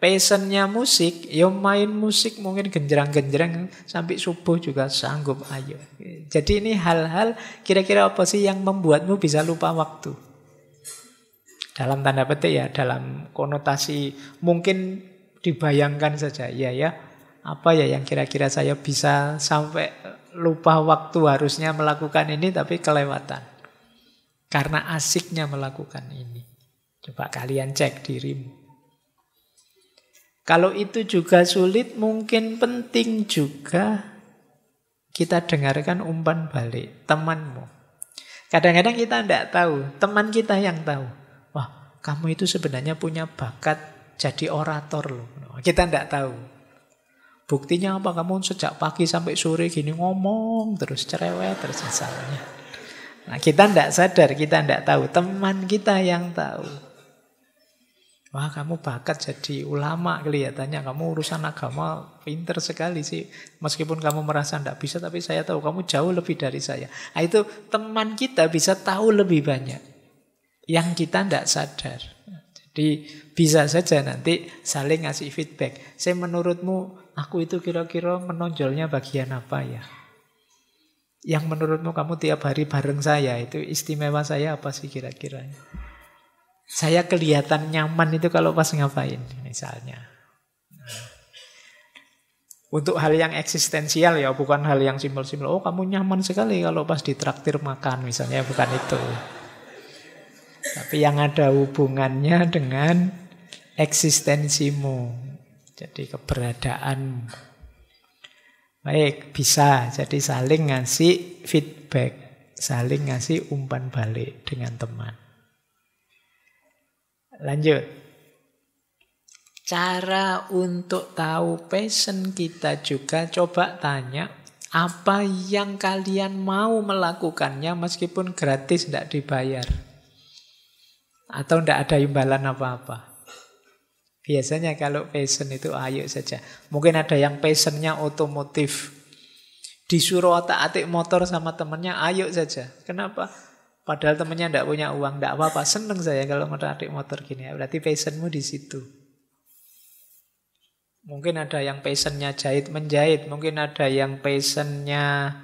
Pesennya musik, ya main musik mungkin genjerang-genjerang sampai subuh juga sanggup ayo. Jadi ini hal-hal kira-kira apa sih yang membuatmu bisa lupa waktu? Dalam tanda petik ya, dalam konotasi mungkin dibayangkan saja, ya ya. Apa ya yang kira-kira saya bisa sampai lupa waktu harusnya melakukan ini tapi kelewatan. Karena asiknya melakukan ini. Coba kalian cek dirimu. Kalau itu juga sulit, mungkin penting juga kita dengarkan umpan balik temanmu. Kadang-kadang kita tidak tahu, teman kita yang tahu. Wah, kamu itu sebenarnya punya bakat jadi orator loh. Nah, kita tidak tahu. Buktinya apa? Kamu sejak pagi sampai sore gini ngomong terus cerewet terus misalnya. Nah, kita tidak sadar, kita tidak tahu. Teman kita yang tahu. Wah kamu bakat jadi ulama kelihatannya Kamu urusan agama pinter sekali sih Meskipun kamu merasa tidak bisa Tapi saya tahu kamu jauh lebih dari saya nah, Itu teman kita bisa tahu lebih banyak Yang kita tidak sadar Jadi bisa saja nanti saling ngasih feedback Saya menurutmu aku itu kira-kira menonjolnya bagian apa ya Yang menurutmu kamu tiap hari bareng saya Itu istimewa saya apa sih kira kira saya kelihatan nyaman itu kalau pas ngapain misalnya. Untuk hal yang eksistensial ya, bukan hal yang simbol-simbol. Oh kamu nyaman sekali kalau pas ditraktir makan misalnya, bukan itu. Tapi yang ada hubungannya dengan eksistensimu. Jadi keberadaan. Baik, bisa. Jadi saling ngasih feedback. Saling ngasih umpan balik dengan teman. Lanjut. Cara untuk tahu passion kita juga coba tanya apa yang kalian mau melakukannya meskipun gratis tidak dibayar atau tidak ada imbalan apa-apa. Biasanya kalau passion itu ayo saja. Mungkin ada yang passionnya otomotif. Disuruh otak-atik motor sama temennya ayo saja. Kenapa? Padahal temennya ndak punya uang, ndak apa-apa. Seneng saya kalau ngeradik motor gini. Ya. Berarti passionmu di situ. Mungkin ada yang passionnya jahit menjahit, mungkin ada yang passionnya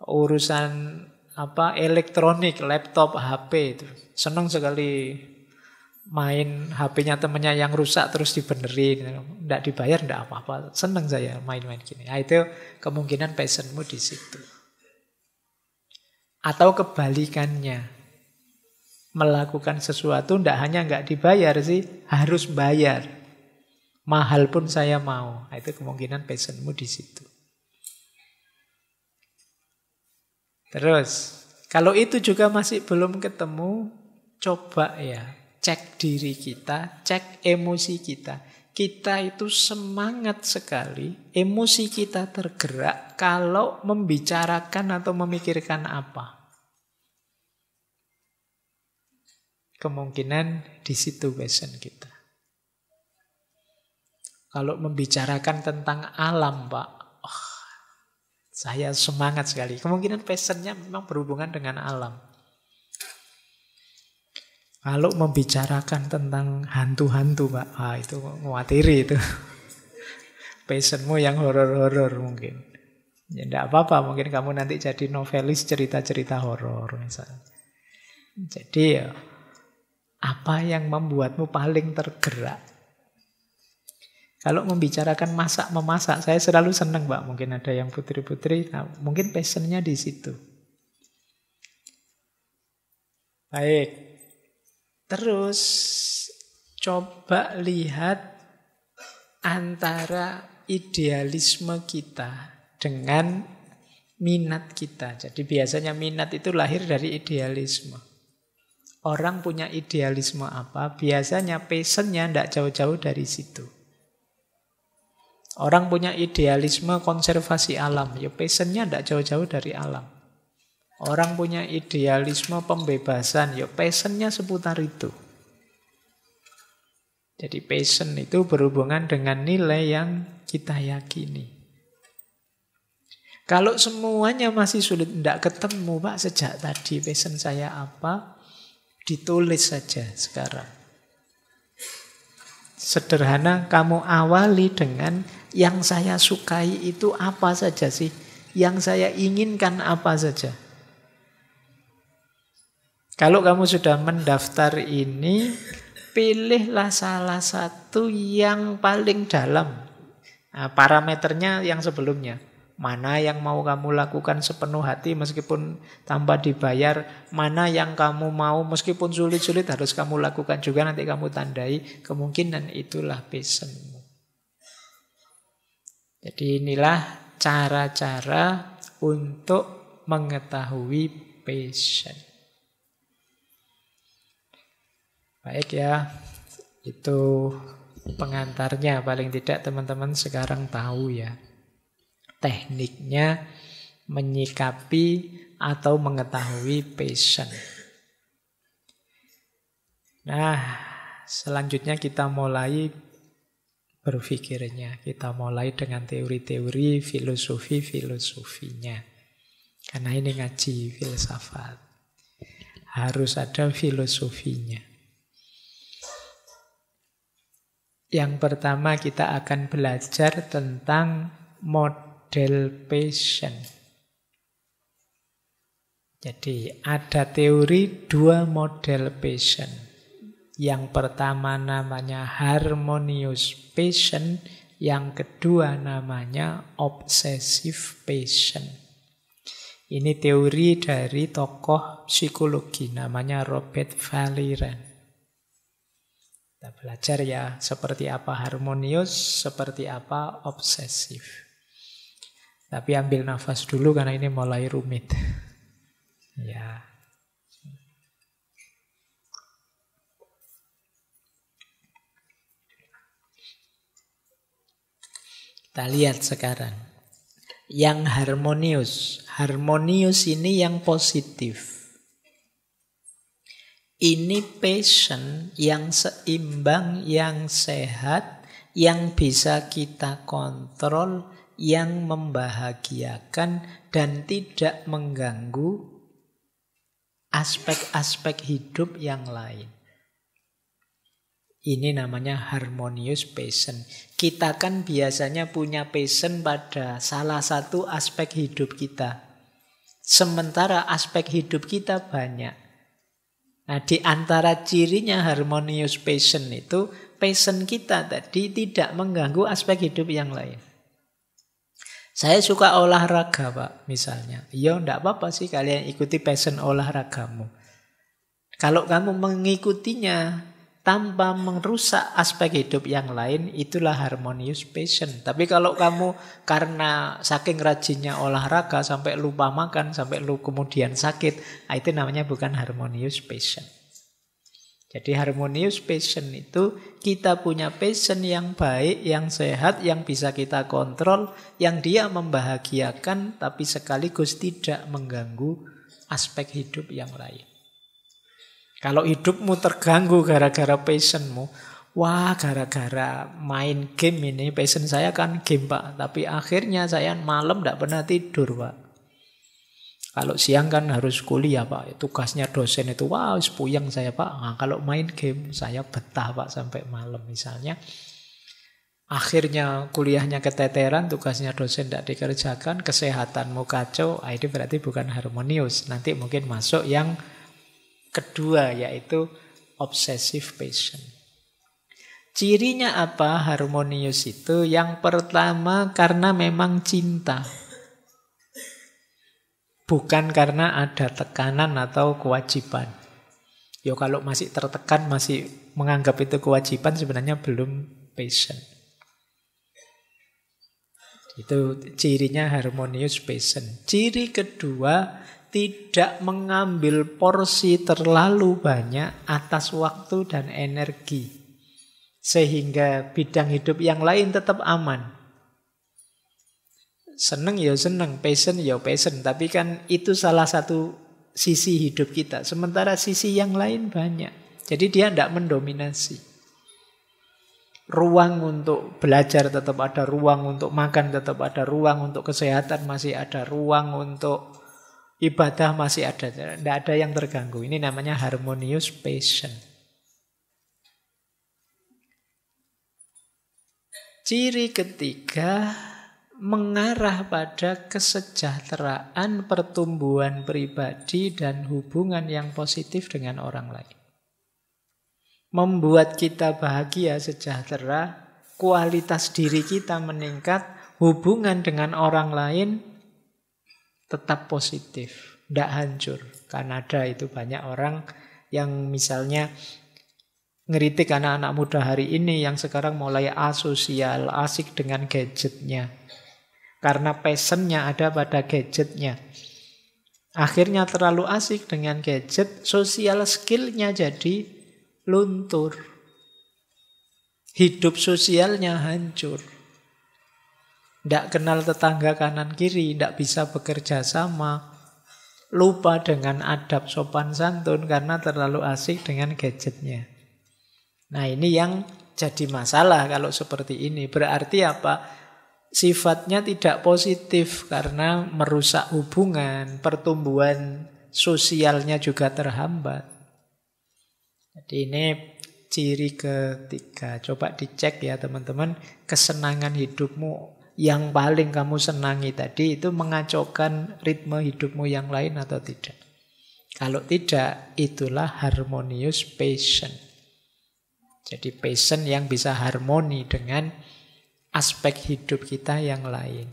urusan apa elektronik, laptop, HP itu. Seneng sekali main HP-nya temennya yang rusak terus dibenerin. Ndak dibayar ndak apa-apa. Seneng saya main-main gini. Nah, itu kemungkinan passionmu di situ. Atau kebalikannya. Melakukan sesuatu tidak hanya nggak dibayar sih, harus bayar. Mahal pun saya mau. Nah, itu kemungkinan passionmu di situ. Terus, kalau itu juga masih belum ketemu, coba ya, cek diri kita, cek emosi kita kita itu semangat sekali, emosi kita tergerak kalau membicarakan atau memikirkan apa. Kemungkinan di situ passion kita. Kalau membicarakan tentang alam, Pak, oh, saya semangat sekali. Kemungkinan passionnya memang berhubungan dengan alam. Kalau membicarakan tentang hantu-hantu, Pak, ah, itu nguatiri itu. Passionmu yang horor-horor mungkin. Ya tidak apa-apa, mungkin kamu nanti jadi novelis cerita-cerita horor misalnya. Jadi ya, apa yang membuatmu paling tergerak? Kalau membicarakan masak-memasak, saya selalu senang, Mbak. Mungkin ada yang putri-putri, nah, mungkin passionnya di situ. Baik, Terus coba lihat antara idealisme kita dengan minat kita. Jadi biasanya minat itu lahir dari idealisme. Orang punya idealisme apa? Biasanya passionnya tidak jauh-jauh dari situ. Orang punya idealisme konservasi alam, ya passionnya tidak jauh-jauh dari alam. Orang punya idealisme pembebasan, ya passionnya seputar itu. Jadi passion itu berhubungan dengan nilai yang kita yakini. Kalau semuanya masih sulit, tidak ketemu, Pak, sejak tadi passion saya apa, ditulis saja sekarang. Sederhana, kamu awali dengan yang saya sukai itu apa saja sih? Yang saya inginkan apa saja? Kalau kamu sudah mendaftar ini, pilihlah salah satu yang paling dalam. Nah, parameternya yang sebelumnya. Mana yang mau kamu lakukan sepenuh hati meskipun tanpa dibayar. Mana yang kamu mau meskipun sulit-sulit harus kamu lakukan juga. Nanti kamu tandai kemungkinan itulah passionmu. Jadi inilah cara-cara untuk mengetahui passion. Baik ya, itu pengantarnya paling tidak teman-teman sekarang tahu ya. Tekniknya menyikapi atau mengetahui passion. Nah, selanjutnya kita mulai berpikirnya. Kita mulai dengan teori-teori filosofi-filosofinya. Karena ini ngaji filsafat. Harus ada filosofinya. Yang pertama kita akan belajar tentang model passion. Jadi ada teori dua model passion. Yang pertama namanya harmonious passion, yang kedua namanya obsessive passion. Ini teori dari tokoh psikologi namanya Robert Valiren. Kita belajar ya seperti apa harmonius, seperti apa obsesif. Tapi ambil nafas dulu karena ini mulai rumit. Ya. Kita lihat sekarang. Yang harmonius. Harmonius ini yang positif. Ini passion yang seimbang, yang sehat, yang bisa kita kontrol, yang membahagiakan dan tidak mengganggu aspek-aspek hidup yang lain. Ini namanya harmonious passion. Kita kan biasanya punya passion pada salah satu aspek hidup kita. Sementara aspek hidup kita banyak. Nah, di antara cirinya harmonious passion itu, passion kita tadi tidak mengganggu aspek hidup yang lain. Saya suka olahraga, Pak, misalnya. Ya, enggak apa-apa sih kalian ikuti passion olahragamu. Kalau kamu mengikutinya tanpa merusak aspek hidup yang lain itulah harmonious passion. Tapi kalau kamu karena saking rajinnya olahraga sampai lupa makan sampai lu kemudian sakit, nah, itu namanya bukan harmonious passion. Jadi harmonious passion itu kita punya passion yang baik, yang sehat, yang bisa kita kontrol, yang dia membahagiakan tapi sekaligus tidak mengganggu aspek hidup yang lain. Kalau hidupmu terganggu gara-gara passionmu, wah gara-gara main game ini passion saya kan game pak, tapi akhirnya saya malam tidak pernah tidur pak. Kalau siang kan harus kuliah pak, tugasnya dosen itu wow puyeng saya pak. Nah, kalau main game saya betah pak sampai malam misalnya. Akhirnya kuliahnya keteteran, tugasnya dosen tidak dikerjakan, kesehatanmu kacau, ah, itu berarti bukan harmonius. Nanti mungkin masuk yang kedua yaitu obsessive patient. Cirinya apa harmonius itu? Yang pertama karena memang cinta. Bukan karena ada tekanan atau kewajiban. Yo kalau masih tertekan, masih menganggap itu kewajiban sebenarnya belum patient. Itu cirinya harmonious patient. Ciri kedua tidak mengambil porsi terlalu banyak atas waktu dan energi. Sehingga bidang hidup yang lain tetap aman. Seneng ya seneng, passion ya passion. Tapi kan itu salah satu sisi hidup kita. Sementara sisi yang lain banyak. Jadi dia tidak mendominasi ruang untuk belajar tetap ada, ruang untuk makan tetap ada, ruang untuk kesehatan masih ada, ruang untuk ibadah masih ada, tidak ada yang terganggu. Ini namanya harmonious patient. Ciri ketiga mengarah pada kesejahteraan pertumbuhan pribadi dan hubungan yang positif dengan orang lain. Membuat kita bahagia, sejahtera, kualitas diri kita meningkat, hubungan dengan orang lain tetap positif, tidak hancur. Karena ada itu banyak orang yang misalnya ngeritik anak-anak muda hari ini yang sekarang mulai asosial, asik dengan gadgetnya. Karena passionnya ada pada gadgetnya. Akhirnya terlalu asik dengan gadget, sosial skillnya jadi luntur. Hidup sosialnya hancur. Tidak kenal tetangga kanan kiri, tidak bisa bekerja sama, lupa dengan adab sopan santun karena terlalu asik dengan gadgetnya. Nah ini yang jadi masalah kalau seperti ini. Berarti apa? Sifatnya tidak positif karena merusak hubungan, pertumbuhan sosialnya juga terhambat. Jadi ini ciri ketiga. Coba dicek ya teman-teman, kesenangan hidupmu yang paling kamu senangi tadi itu mengacaukan ritme hidupmu yang lain atau tidak. Kalau tidak, itulah harmonious passion. Jadi passion yang bisa harmoni dengan aspek hidup kita yang lain.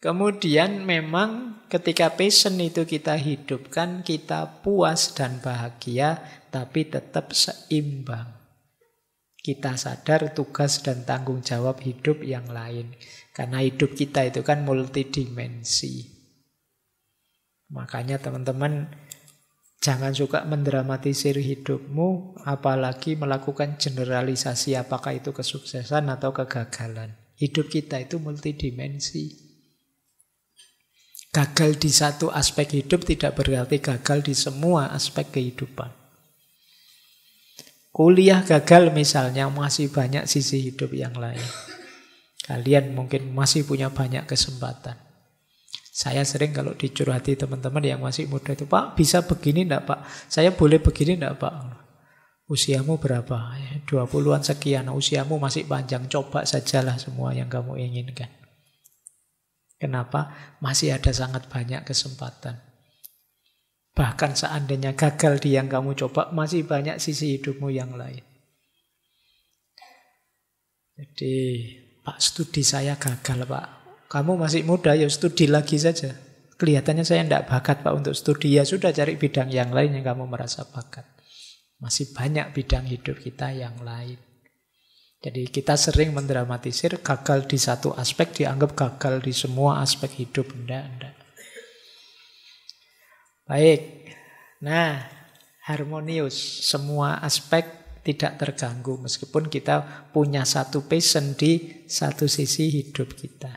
Kemudian memang ketika passion itu kita hidupkan, kita puas dan bahagia, tapi tetap seimbang kita sadar tugas dan tanggung jawab hidup yang lain. Karena hidup kita itu kan multidimensi. Makanya teman-teman jangan suka mendramatisir hidupmu apalagi melakukan generalisasi apakah itu kesuksesan atau kegagalan. Hidup kita itu multidimensi. Gagal di satu aspek hidup tidak berarti gagal di semua aspek kehidupan. Kuliah gagal misalnya masih banyak sisi hidup yang lain. Kalian mungkin masih punya banyak kesempatan. Saya sering kalau dicurhati teman-teman yang masih muda itu, Pak bisa begini enggak Pak? Saya boleh begini enggak Pak? Usiamu berapa? 20-an eh, sekian, usiamu masih panjang. Coba sajalah semua yang kamu inginkan. Kenapa? Masih ada sangat banyak kesempatan. Bahkan seandainya gagal di yang kamu coba, masih banyak sisi hidupmu yang lain. Jadi, Pak, studi saya gagal, Pak. Kamu masih muda, ya studi lagi saja. Kelihatannya saya tidak bakat, Pak, untuk studi. Ya sudah, cari bidang yang lain yang kamu merasa bakat. Masih banyak bidang hidup kita yang lain. Jadi kita sering mendramatisir gagal di satu aspek dianggap gagal di semua aspek hidup. Tidak, tidak. Baik. Nah, harmonius. Semua aspek tidak terganggu meskipun kita punya satu passion di satu sisi hidup kita.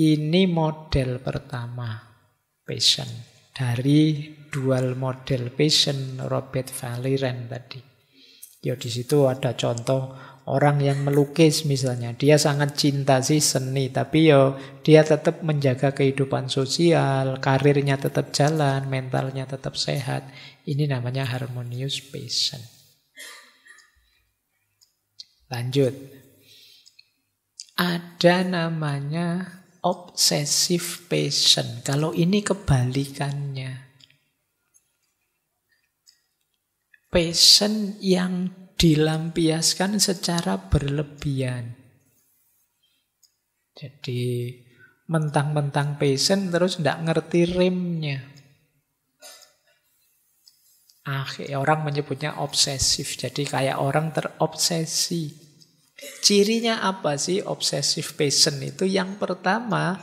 Ini model pertama passion dari dual model passion Robert Valerian tadi. Ya di situ ada contoh Orang yang melukis misalnya, dia sangat cinta sih seni, tapi yo dia tetap menjaga kehidupan sosial, karirnya tetap jalan, mentalnya tetap sehat. Ini namanya harmonious passion. Lanjut. Ada namanya obsessive passion. Kalau ini kebalikannya. Passion yang dilampiaskan secara berlebihan. Jadi mentang-mentang pesen terus tidak ngerti remnya. Akhirnya ah, orang menyebutnya obsesif. Jadi kayak orang terobsesi. Cirinya apa sih obsesif passion itu? Yang pertama,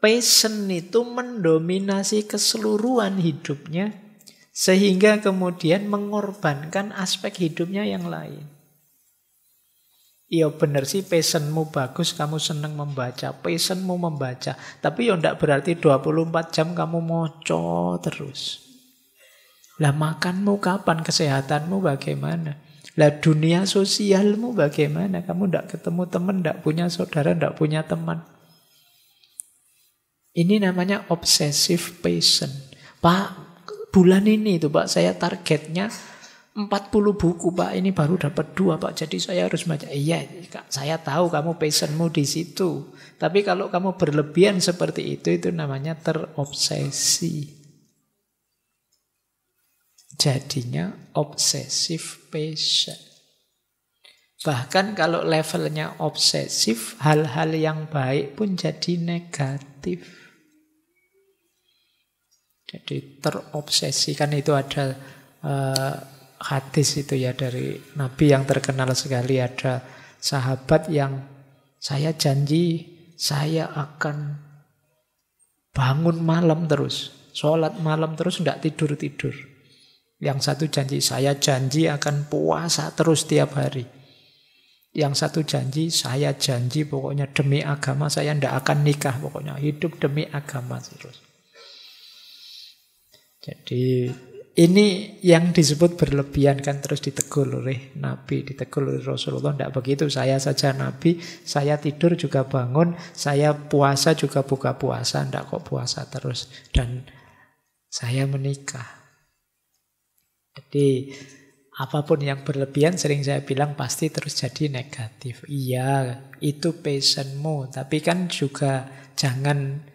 passion itu mendominasi keseluruhan hidupnya sehingga kemudian mengorbankan aspek hidupnya yang lain. Iya bener sih passionmu bagus, kamu seneng membaca, passionmu membaca. Tapi ya ndak berarti 24 jam kamu moco terus. Lah makanmu kapan, kesehatanmu bagaimana? Lah dunia sosialmu bagaimana? Kamu tidak ketemu teman, tidak punya saudara, tidak punya teman. Ini namanya obsessive passion. Pak, bulan ini itu Pak saya targetnya 40 buku Pak ini baru dapat dua Pak jadi saya harus baca iya Kak, saya tahu kamu passionmu di situ tapi kalau kamu berlebihan seperti itu itu namanya terobsesi jadinya obsesif passion Bahkan kalau levelnya obsesif, hal-hal yang baik pun jadi negatif. Jadi terobsesi, kan itu ada eh, hadis itu ya dari Nabi yang terkenal sekali ada sahabat yang saya janji saya akan bangun malam terus, sholat malam terus, tidak tidur-tidur. Yang satu janji, saya janji akan puasa terus tiap hari. Yang satu janji, saya janji pokoknya demi agama saya tidak akan nikah pokoknya. Hidup demi agama terus. Jadi ini yang disebut berlebihan kan terus ditegur oleh Nabi, ditegur oleh Rasulullah. Tidak begitu, saya saja Nabi, saya tidur juga bangun, saya puasa juga buka puasa, tidak kok puasa terus. Dan saya menikah. Jadi apapun yang berlebihan sering saya bilang pasti terus jadi negatif. Iya, itu passionmu, tapi kan juga jangan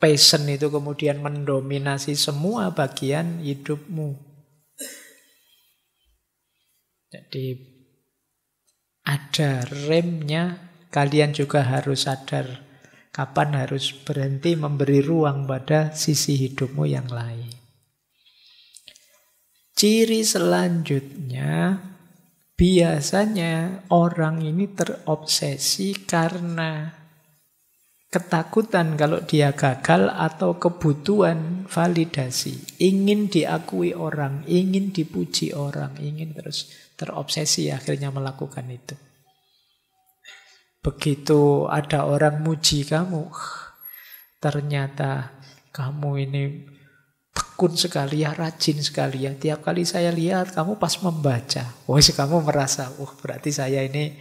passion itu kemudian mendominasi semua bagian hidupmu. Jadi ada remnya, kalian juga harus sadar kapan harus berhenti memberi ruang pada sisi hidupmu yang lain. Ciri selanjutnya biasanya orang ini terobsesi karena ketakutan kalau dia gagal atau kebutuhan validasi, ingin diakui orang, ingin dipuji orang, ingin terus terobsesi akhirnya melakukan itu. Begitu ada orang muji kamu, ternyata kamu ini tekun sekali ya, rajin sekali ya. Tiap kali saya lihat kamu pas membaca, wah kamu merasa, wah berarti saya ini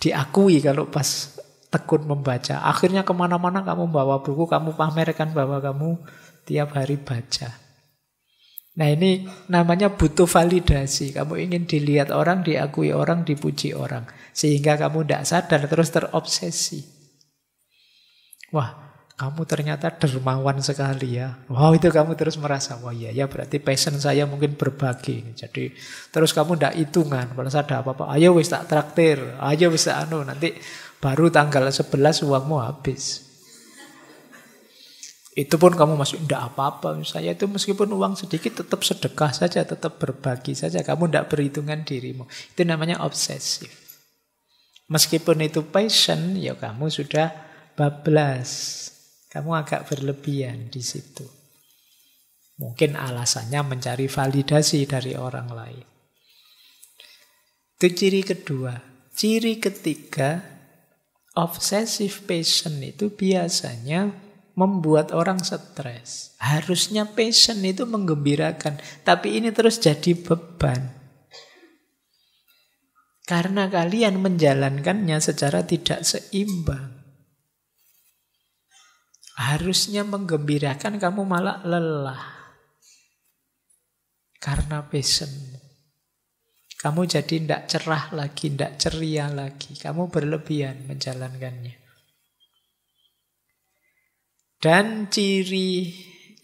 diakui kalau pas tekun membaca. Akhirnya kemana-mana kamu bawa buku, kamu pamerkan bahwa kamu tiap hari baca. Nah ini namanya butuh validasi. Kamu ingin dilihat orang, diakui orang, dipuji orang. Sehingga kamu tidak sadar terus terobsesi. Wah, kamu ternyata dermawan sekali ya. Wow itu kamu terus merasa, wah iya ya berarti passion saya mungkin berbagi. Jadi terus kamu tidak hitungan, kalau ada apa-apa, ayo wis tak traktir, ayo wis tak anu, nanti Baru tanggal 11 uangmu habis. Itu pun kamu masih tidak apa-apa. Saya itu meskipun uang sedikit tetap sedekah saja, tetap berbagi saja. Kamu tidak perhitungan dirimu. Itu namanya obsesif. Meskipun itu passion, ya kamu sudah bablas. Kamu agak berlebihan di situ. Mungkin alasannya mencari validasi dari orang lain. Itu ciri kedua. Ciri ketiga Obsessive passion itu biasanya membuat orang stres. Harusnya passion itu menggembirakan, tapi ini terus jadi beban. Karena kalian menjalankannya secara tidak seimbang. Harusnya menggembirakan kamu malah lelah. Karena passionmu. Kamu jadi tidak cerah lagi, tidak ceria lagi. Kamu berlebihan menjalankannya. Dan ciri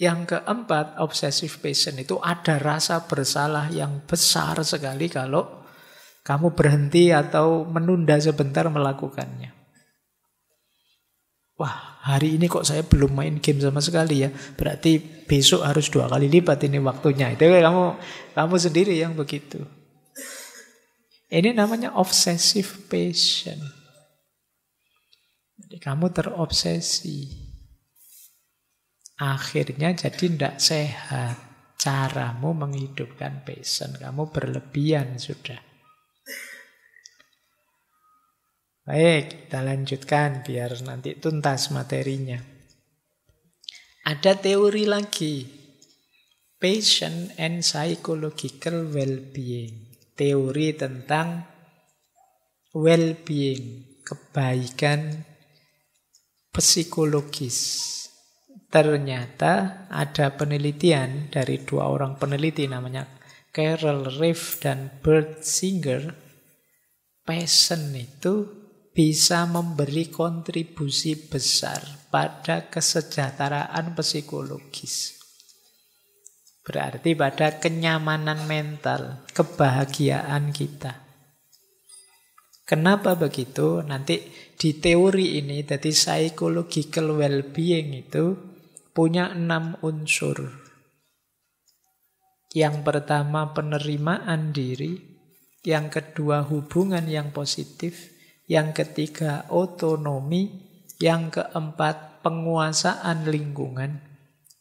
yang keempat, obsessive passion itu ada rasa bersalah yang besar sekali kalau kamu berhenti atau menunda sebentar melakukannya. Wah, hari ini kok saya belum main game sama sekali ya. Berarti besok harus dua kali lipat ini waktunya. Itu kamu kamu sendiri yang begitu. Ini namanya obsessive passion. Jadi kamu terobsesi. Akhirnya jadi tidak sehat. Caramu menghidupkan passion. Kamu berlebihan sudah. Baik, kita lanjutkan biar nanti tuntas materinya. Ada teori lagi. Patient and psychological well-being teori tentang well-being, kebaikan psikologis. Ternyata ada penelitian dari dua orang peneliti namanya Carol Reeve dan Bert Singer. Passion itu bisa memberi kontribusi besar pada kesejahteraan psikologis. Berarti pada kenyamanan mental, kebahagiaan kita. Kenapa begitu? Nanti di teori ini, jadi psychological well-being itu punya enam unsur. Yang pertama penerimaan diri, yang kedua hubungan yang positif, yang ketiga otonomi, yang keempat penguasaan lingkungan,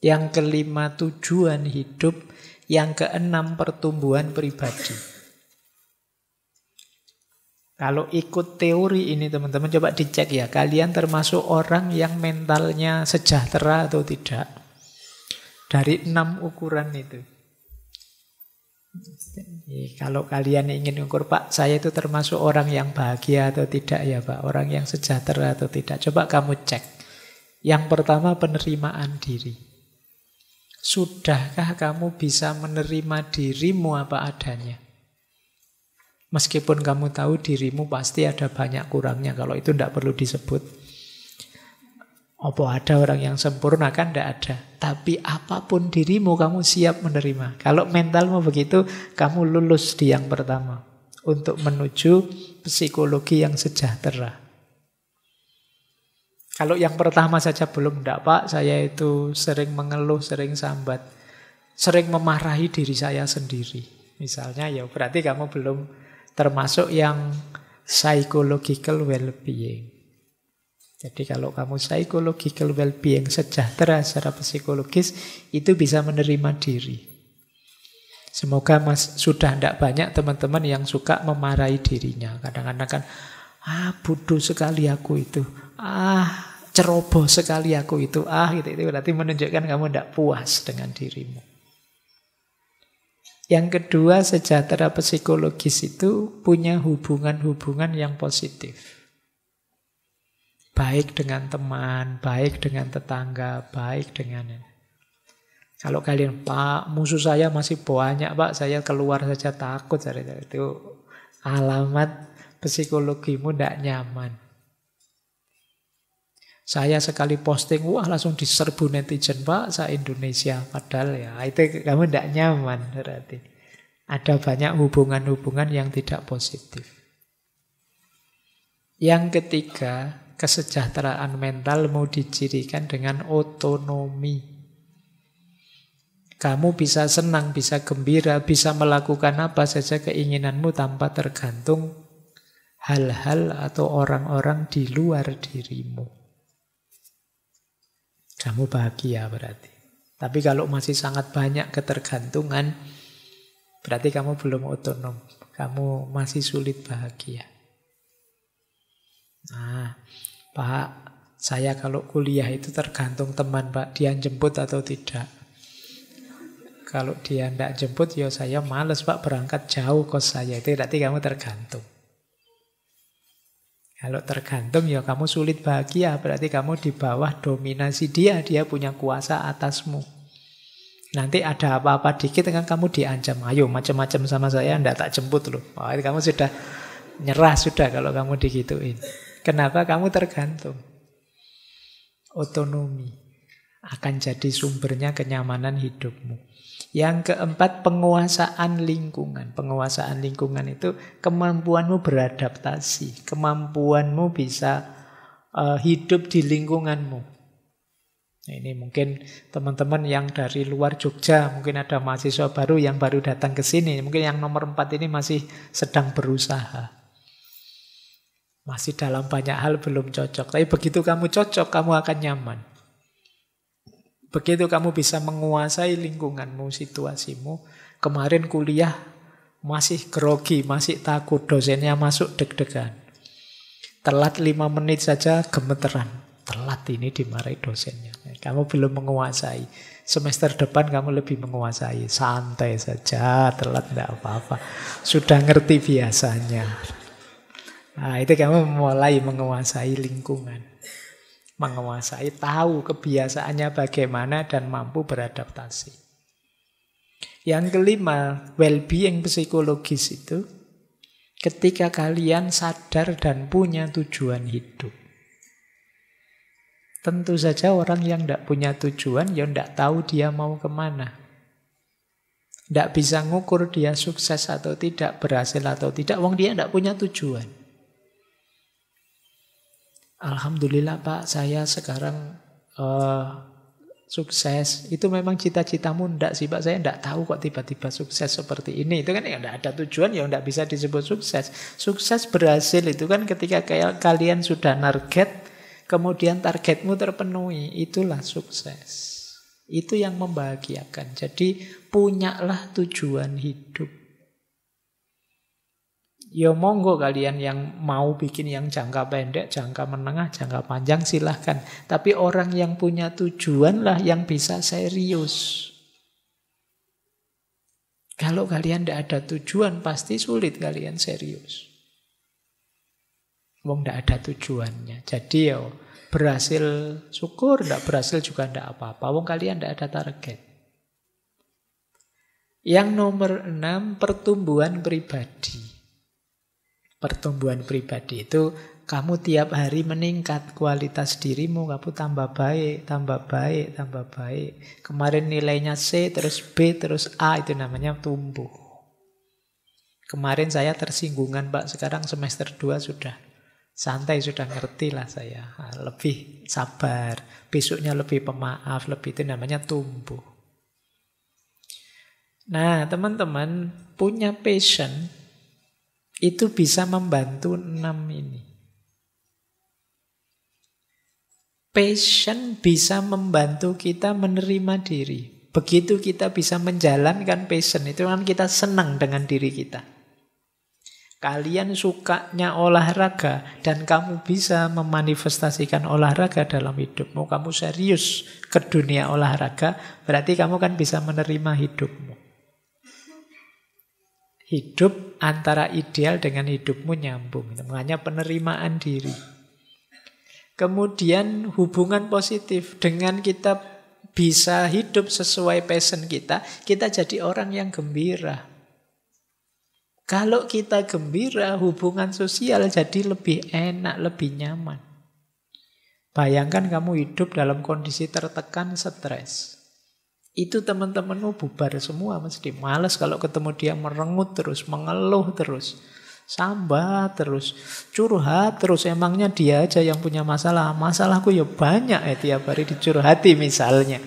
yang kelima tujuan hidup, yang keenam pertumbuhan pribadi. Kalau ikut teori ini teman-teman coba dicek ya, kalian termasuk orang yang mentalnya sejahtera atau tidak? Dari enam ukuran itu. Kalau kalian ingin ukur Pak, saya itu termasuk orang yang bahagia atau tidak ya Pak, orang yang sejahtera atau tidak. Coba kamu cek. Yang pertama penerimaan diri. Sudahkah kamu bisa menerima dirimu apa adanya? Meskipun kamu tahu dirimu pasti ada banyak kurangnya, kalau itu tidak perlu disebut. Apa ada orang yang sempurna? Kan tidak ada. Tapi apapun dirimu kamu siap menerima. Kalau mentalmu begitu, kamu lulus di yang pertama. Untuk menuju psikologi yang sejahtera. Kalau yang pertama saja belum tidak pak, saya itu sering mengeluh, sering sambat, sering memarahi diri saya sendiri. Misalnya ya berarti kamu belum termasuk yang psychological well-being. Jadi kalau kamu psychological well-being sejahtera secara psikologis itu bisa menerima diri. Semoga mas sudah tidak banyak teman-teman yang suka memarahi dirinya. Kadang-kadang kan, ah bodoh sekali aku itu ah ceroboh sekali aku itu ah gitu itu berarti menunjukkan kamu tidak puas dengan dirimu. Yang kedua sejahtera psikologis itu punya hubungan-hubungan yang positif. Baik dengan teman, baik dengan tetangga, baik dengan kalau kalian, Pak, musuh saya masih banyak, Pak. Saya keluar saja takut. Itu alamat psikologimu tidak nyaman. Saya sekali posting, wah langsung diserbu netizen, Pak, saya Indonesia. Padahal ya, itu kamu tidak nyaman berarti. Ada banyak hubungan-hubungan yang tidak positif. Yang ketiga, kesejahteraan mental mau dicirikan dengan otonomi. Kamu bisa senang, bisa gembira, bisa melakukan apa saja keinginanmu tanpa tergantung hal-hal atau orang-orang di luar dirimu. Kamu bahagia berarti. Tapi kalau masih sangat banyak ketergantungan, berarti kamu belum otonom. Kamu masih sulit bahagia. Nah, Pak, saya kalau kuliah itu tergantung teman Pak, dia jemput atau tidak. Kalau dia tidak jemput, ya saya males Pak berangkat jauh kos saya. Itu berarti kamu tergantung. Kalau tergantung ya kamu sulit bahagia, berarti kamu di bawah dominasi dia, dia punya kuasa atasmu. Nanti ada apa-apa dikit kan kamu diancam, ayo macam-macam sama saya, ndak tak jemput loh. Wah, kamu sudah nyerah sudah kalau kamu digituin. Kenapa kamu tergantung? Otonomi akan jadi sumbernya kenyamanan hidupmu. Yang keempat, penguasaan lingkungan. Penguasaan lingkungan itu kemampuanmu beradaptasi, kemampuanmu bisa uh, hidup di lingkunganmu. Nah, ini mungkin teman-teman yang dari luar Jogja, mungkin ada mahasiswa baru yang baru datang ke sini, mungkin yang nomor empat ini masih sedang berusaha. Masih dalam banyak hal belum cocok, tapi begitu kamu cocok, kamu akan nyaman. Begitu kamu bisa menguasai lingkunganmu, situasimu. Kemarin kuliah masih grogi, masih takut, dosennya masuk deg-degan. Telat lima menit saja gemeteran. Telat ini dimarahi dosennya. Kamu belum menguasai. Semester depan kamu lebih menguasai. Santai saja, telat tidak apa-apa. Sudah ngerti biasanya. Nah, itu kamu mulai menguasai lingkungan menguasai, tahu kebiasaannya bagaimana dan mampu beradaptasi. Yang kelima, well-being psikologis itu ketika kalian sadar dan punya tujuan hidup. Tentu saja orang yang tidak punya tujuan, yang tidak tahu dia mau kemana. Tidak bisa ngukur dia sukses atau tidak, berhasil atau tidak, wong dia tidak punya tujuan. Alhamdulillah Pak, saya sekarang uh, sukses. Itu memang cita-citamu ndak sih Pak? Saya ndak tahu kok tiba-tiba sukses seperti ini. Itu kan ya ndak ada tujuan ya ndak bisa disebut sukses. Sukses berhasil itu kan ketika kayak kalian sudah target, kemudian targetmu terpenuhi, itulah sukses. Itu yang membahagiakan. Jadi punyalah tujuan hidup. Ya monggo kalian yang mau bikin yang jangka pendek, jangka menengah, jangka panjang silahkan. Tapi orang yang punya tujuan lah yang bisa serius. Kalau kalian tidak ada tujuan, pasti sulit kalian serius. Wong tidak ada tujuannya. Jadi ya berhasil syukur, tidak berhasil juga tidak apa-apa. Wong kalian tidak ada target. Yang nomor enam, pertumbuhan pribadi pertumbuhan pribadi itu kamu tiap hari meningkat kualitas dirimu, kamu tambah baik, tambah baik, tambah baik. Kemarin nilainya C, terus B, terus A, itu namanya tumbuh. Kemarin saya tersinggungan Pak, sekarang semester 2 sudah santai, sudah ngerti lah saya. Lebih sabar, besoknya lebih pemaaf, lebih itu namanya tumbuh. Nah teman-teman punya passion itu bisa membantu enam ini. Passion bisa membantu kita menerima diri. Begitu kita bisa menjalankan passion, itu kan kita senang dengan diri kita. Kalian sukanya olahraga dan kamu bisa memanifestasikan olahraga dalam hidupmu. Kamu serius ke dunia olahraga, berarti kamu kan bisa menerima hidupmu hidup antara ideal dengan hidupmu nyambung. Namanya penerimaan diri. Kemudian hubungan positif dengan kita bisa hidup sesuai passion kita, kita jadi orang yang gembira. Kalau kita gembira, hubungan sosial jadi lebih enak, lebih nyaman. Bayangkan kamu hidup dalam kondisi tertekan, stres itu teman-temanmu bubar semua mesti males kalau ketemu dia merengut terus, mengeluh terus, sambah terus, curhat terus. Emangnya dia aja yang punya masalah. Masalahku ya banyak ya tiap hari dicurhati misalnya.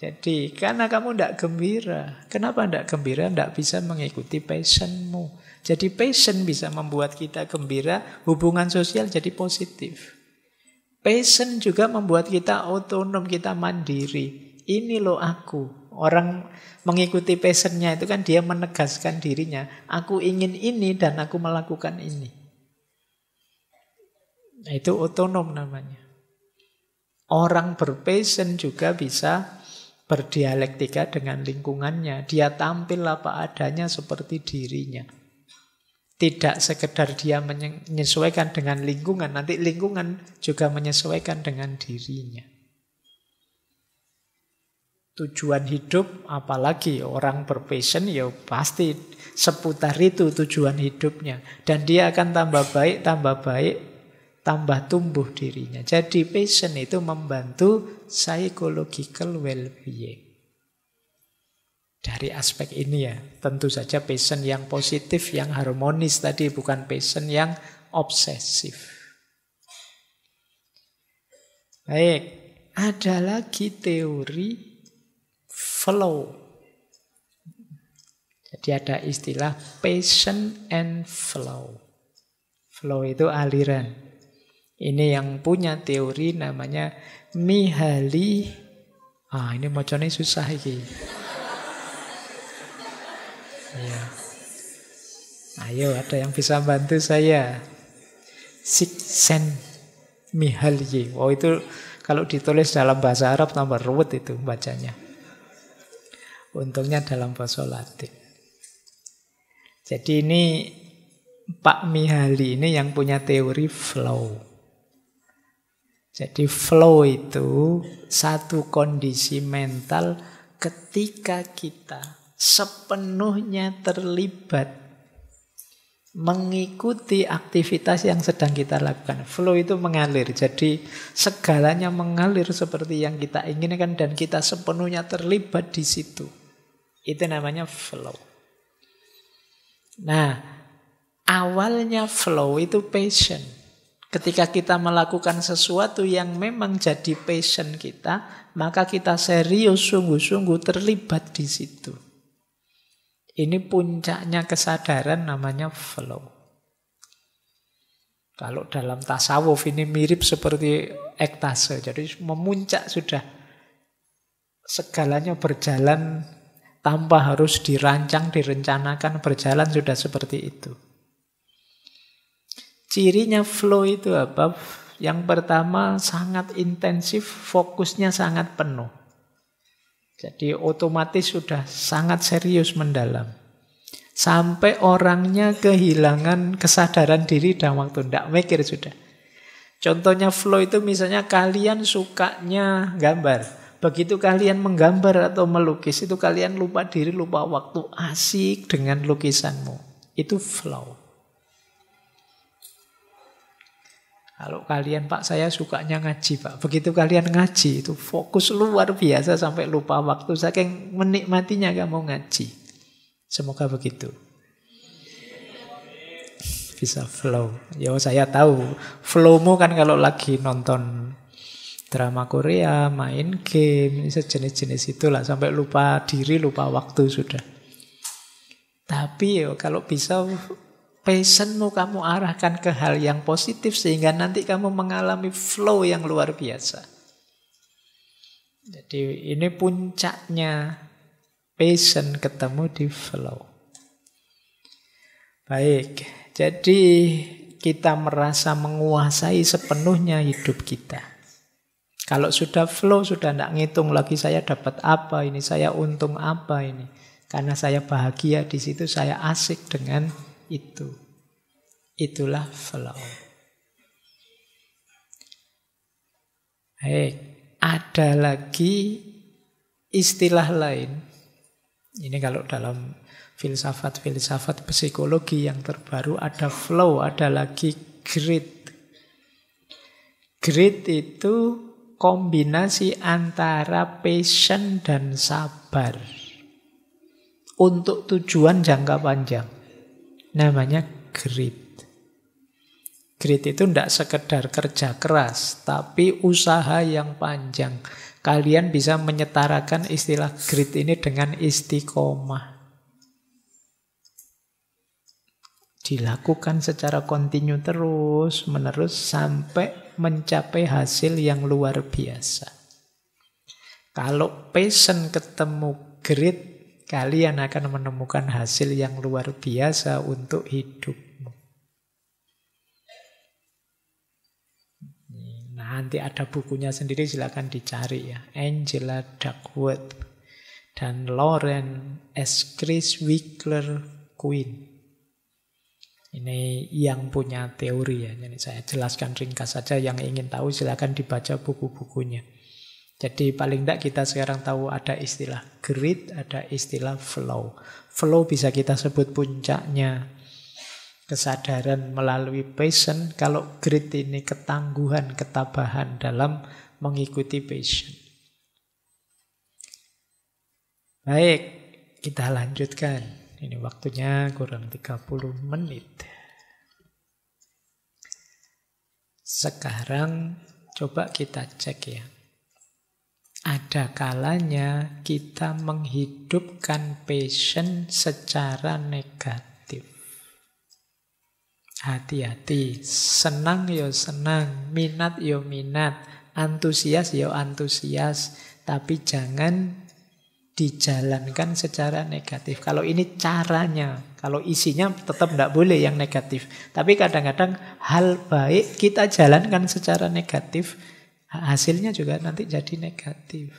Jadi karena kamu tidak gembira. Kenapa tidak gembira? Tidak bisa mengikuti passionmu. Jadi passion bisa membuat kita gembira, hubungan sosial jadi positif. Passion juga membuat kita otonom, kita mandiri. Ini loh aku. Orang mengikuti passionnya itu kan dia menegaskan dirinya. Aku ingin ini dan aku melakukan ini. Nah, itu otonom namanya. Orang berpassion juga bisa berdialektika dengan lingkungannya. Dia tampil apa adanya seperti dirinya tidak sekedar dia menyesuaikan dengan lingkungan, nanti lingkungan juga menyesuaikan dengan dirinya. Tujuan hidup, apalagi orang berpassion, ya pasti seputar itu tujuan hidupnya. Dan dia akan tambah baik, tambah baik, tambah tumbuh dirinya. Jadi passion itu membantu psychological well-being. Dari aspek ini ya, tentu saja passion yang positif, yang harmonis tadi, bukan passion yang obsesif. Baik, ada lagi teori flow. Jadi ada istilah passion and flow. Flow itu aliran. Ini yang punya teori namanya Mihaly. Ah, ini moconnya susah ini. Ya. Ayo ada yang bisa bantu saya. Siksen mihalyi. Oh itu kalau ditulis dalam bahasa Arab tambah ruwet itu bacanya. Untungnya dalam bahasa Latin. Jadi ini Pak Mihali ini yang punya teori flow. Jadi flow itu satu kondisi mental ketika kita sepenuhnya terlibat mengikuti aktivitas yang sedang kita lakukan. Flow itu mengalir. Jadi segalanya mengalir seperti yang kita inginkan dan kita sepenuhnya terlibat di situ. Itu namanya flow. Nah, awalnya flow itu passion. Ketika kita melakukan sesuatu yang memang jadi passion kita, maka kita serius sungguh-sungguh terlibat di situ. Ini puncaknya kesadaran namanya flow. Kalau dalam tasawuf ini mirip seperti ektase. Jadi memuncak sudah. Segalanya berjalan tanpa harus dirancang, direncanakan, berjalan sudah seperti itu. Cirinya flow itu apa? Yang pertama sangat intensif, fokusnya sangat penuh. Jadi otomatis sudah sangat serius mendalam. Sampai orangnya kehilangan kesadaran diri dan waktu. Tidak mikir sudah. Contohnya flow itu misalnya kalian sukanya gambar. Begitu kalian menggambar atau melukis itu kalian lupa diri, lupa waktu asik dengan lukisanmu. Itu flow. Kalau kalian, Pak, saya sukanya ngaji, Pak. Begitu kalian ngaji, itu fokus luar biasa sampai lupa waktu. Saking menikmatinya mau ngaji. Semoga begitu. Bisa flow. Ya, saya tahu. Flowmu kan kalau lagi nonton drama Korea, main game, sejenis-jenis itulah. Sampai lupa diri, lupa waktu sudah. Tapi ya kalau bisa passionmu kamu arahkan ke hal yang positif sehingga nanti kamu mengalami flow yang luar biasa. Jadi ini puncaknya passion ketemu di flow. Baik, jadi kita merasa menguasai sepenuhnya hidup kita. Kalau sudah flow, sudah tidak ngitung lagi saya dapat apa ini, saya untung apa ini. Karena saya bahagia di situ, saya asik dengan itu. Itulah flow. Baik, ada lagi istilah lain. Ini kalau dalam filsafat-filsafat psikologi yang terbaru ada flow, ada lagi grit. Grit itu kombinasi antara passion dan sabar untuk tujuan jangka panjang namanya grit. Grit itu tidak sekedar kerja keras, tapi usaha yang panjang. Kalian bisa menyetarakan istilah grit ini dengan istiqomah. Dilakukan secara kontinu terus, menerus sampai mencapai hasil yang luar biasa. Kalau passion ketemu grit, Kalian akan menemukan hasil yang luar biasa untuk hidupmu. Nah, nanti ada bukunya sendiri silahkan dicari ya. Angela Duckworth dan Lauren S. Chris Wickler Queen. Ini yang punya teori ya. Jadi saya jelaskan ringkas saja yang ingin tahu silahkan dibaca buku-bukunya. Jadi paling tidak kita sekarang tahu ada istilah grid, ada istilah flow. Flow bisa kita sebut puncaknya kesadaran melalui passion. Kalau grid ini ketangguhan, ketabahan dalam mengikuti passion. Baik, kita lanjutkan. Ini waktunya kurang 30 menit. Sekarang coba kita cek ya. Ada kalanya kita menghidupkan passion secara negatif. Hati-hati, senang yo ya senang, minat yo ya minat, antusias yo ya antusias, tapi jangan dijalankan secara negatif. Kalau ini caranya, kalau isinya tetap tidak boleh yang negatif. Tapi kadang-kadang hal baik kita jalankan secara negatif, hasilnya juga nanti jadi negatif.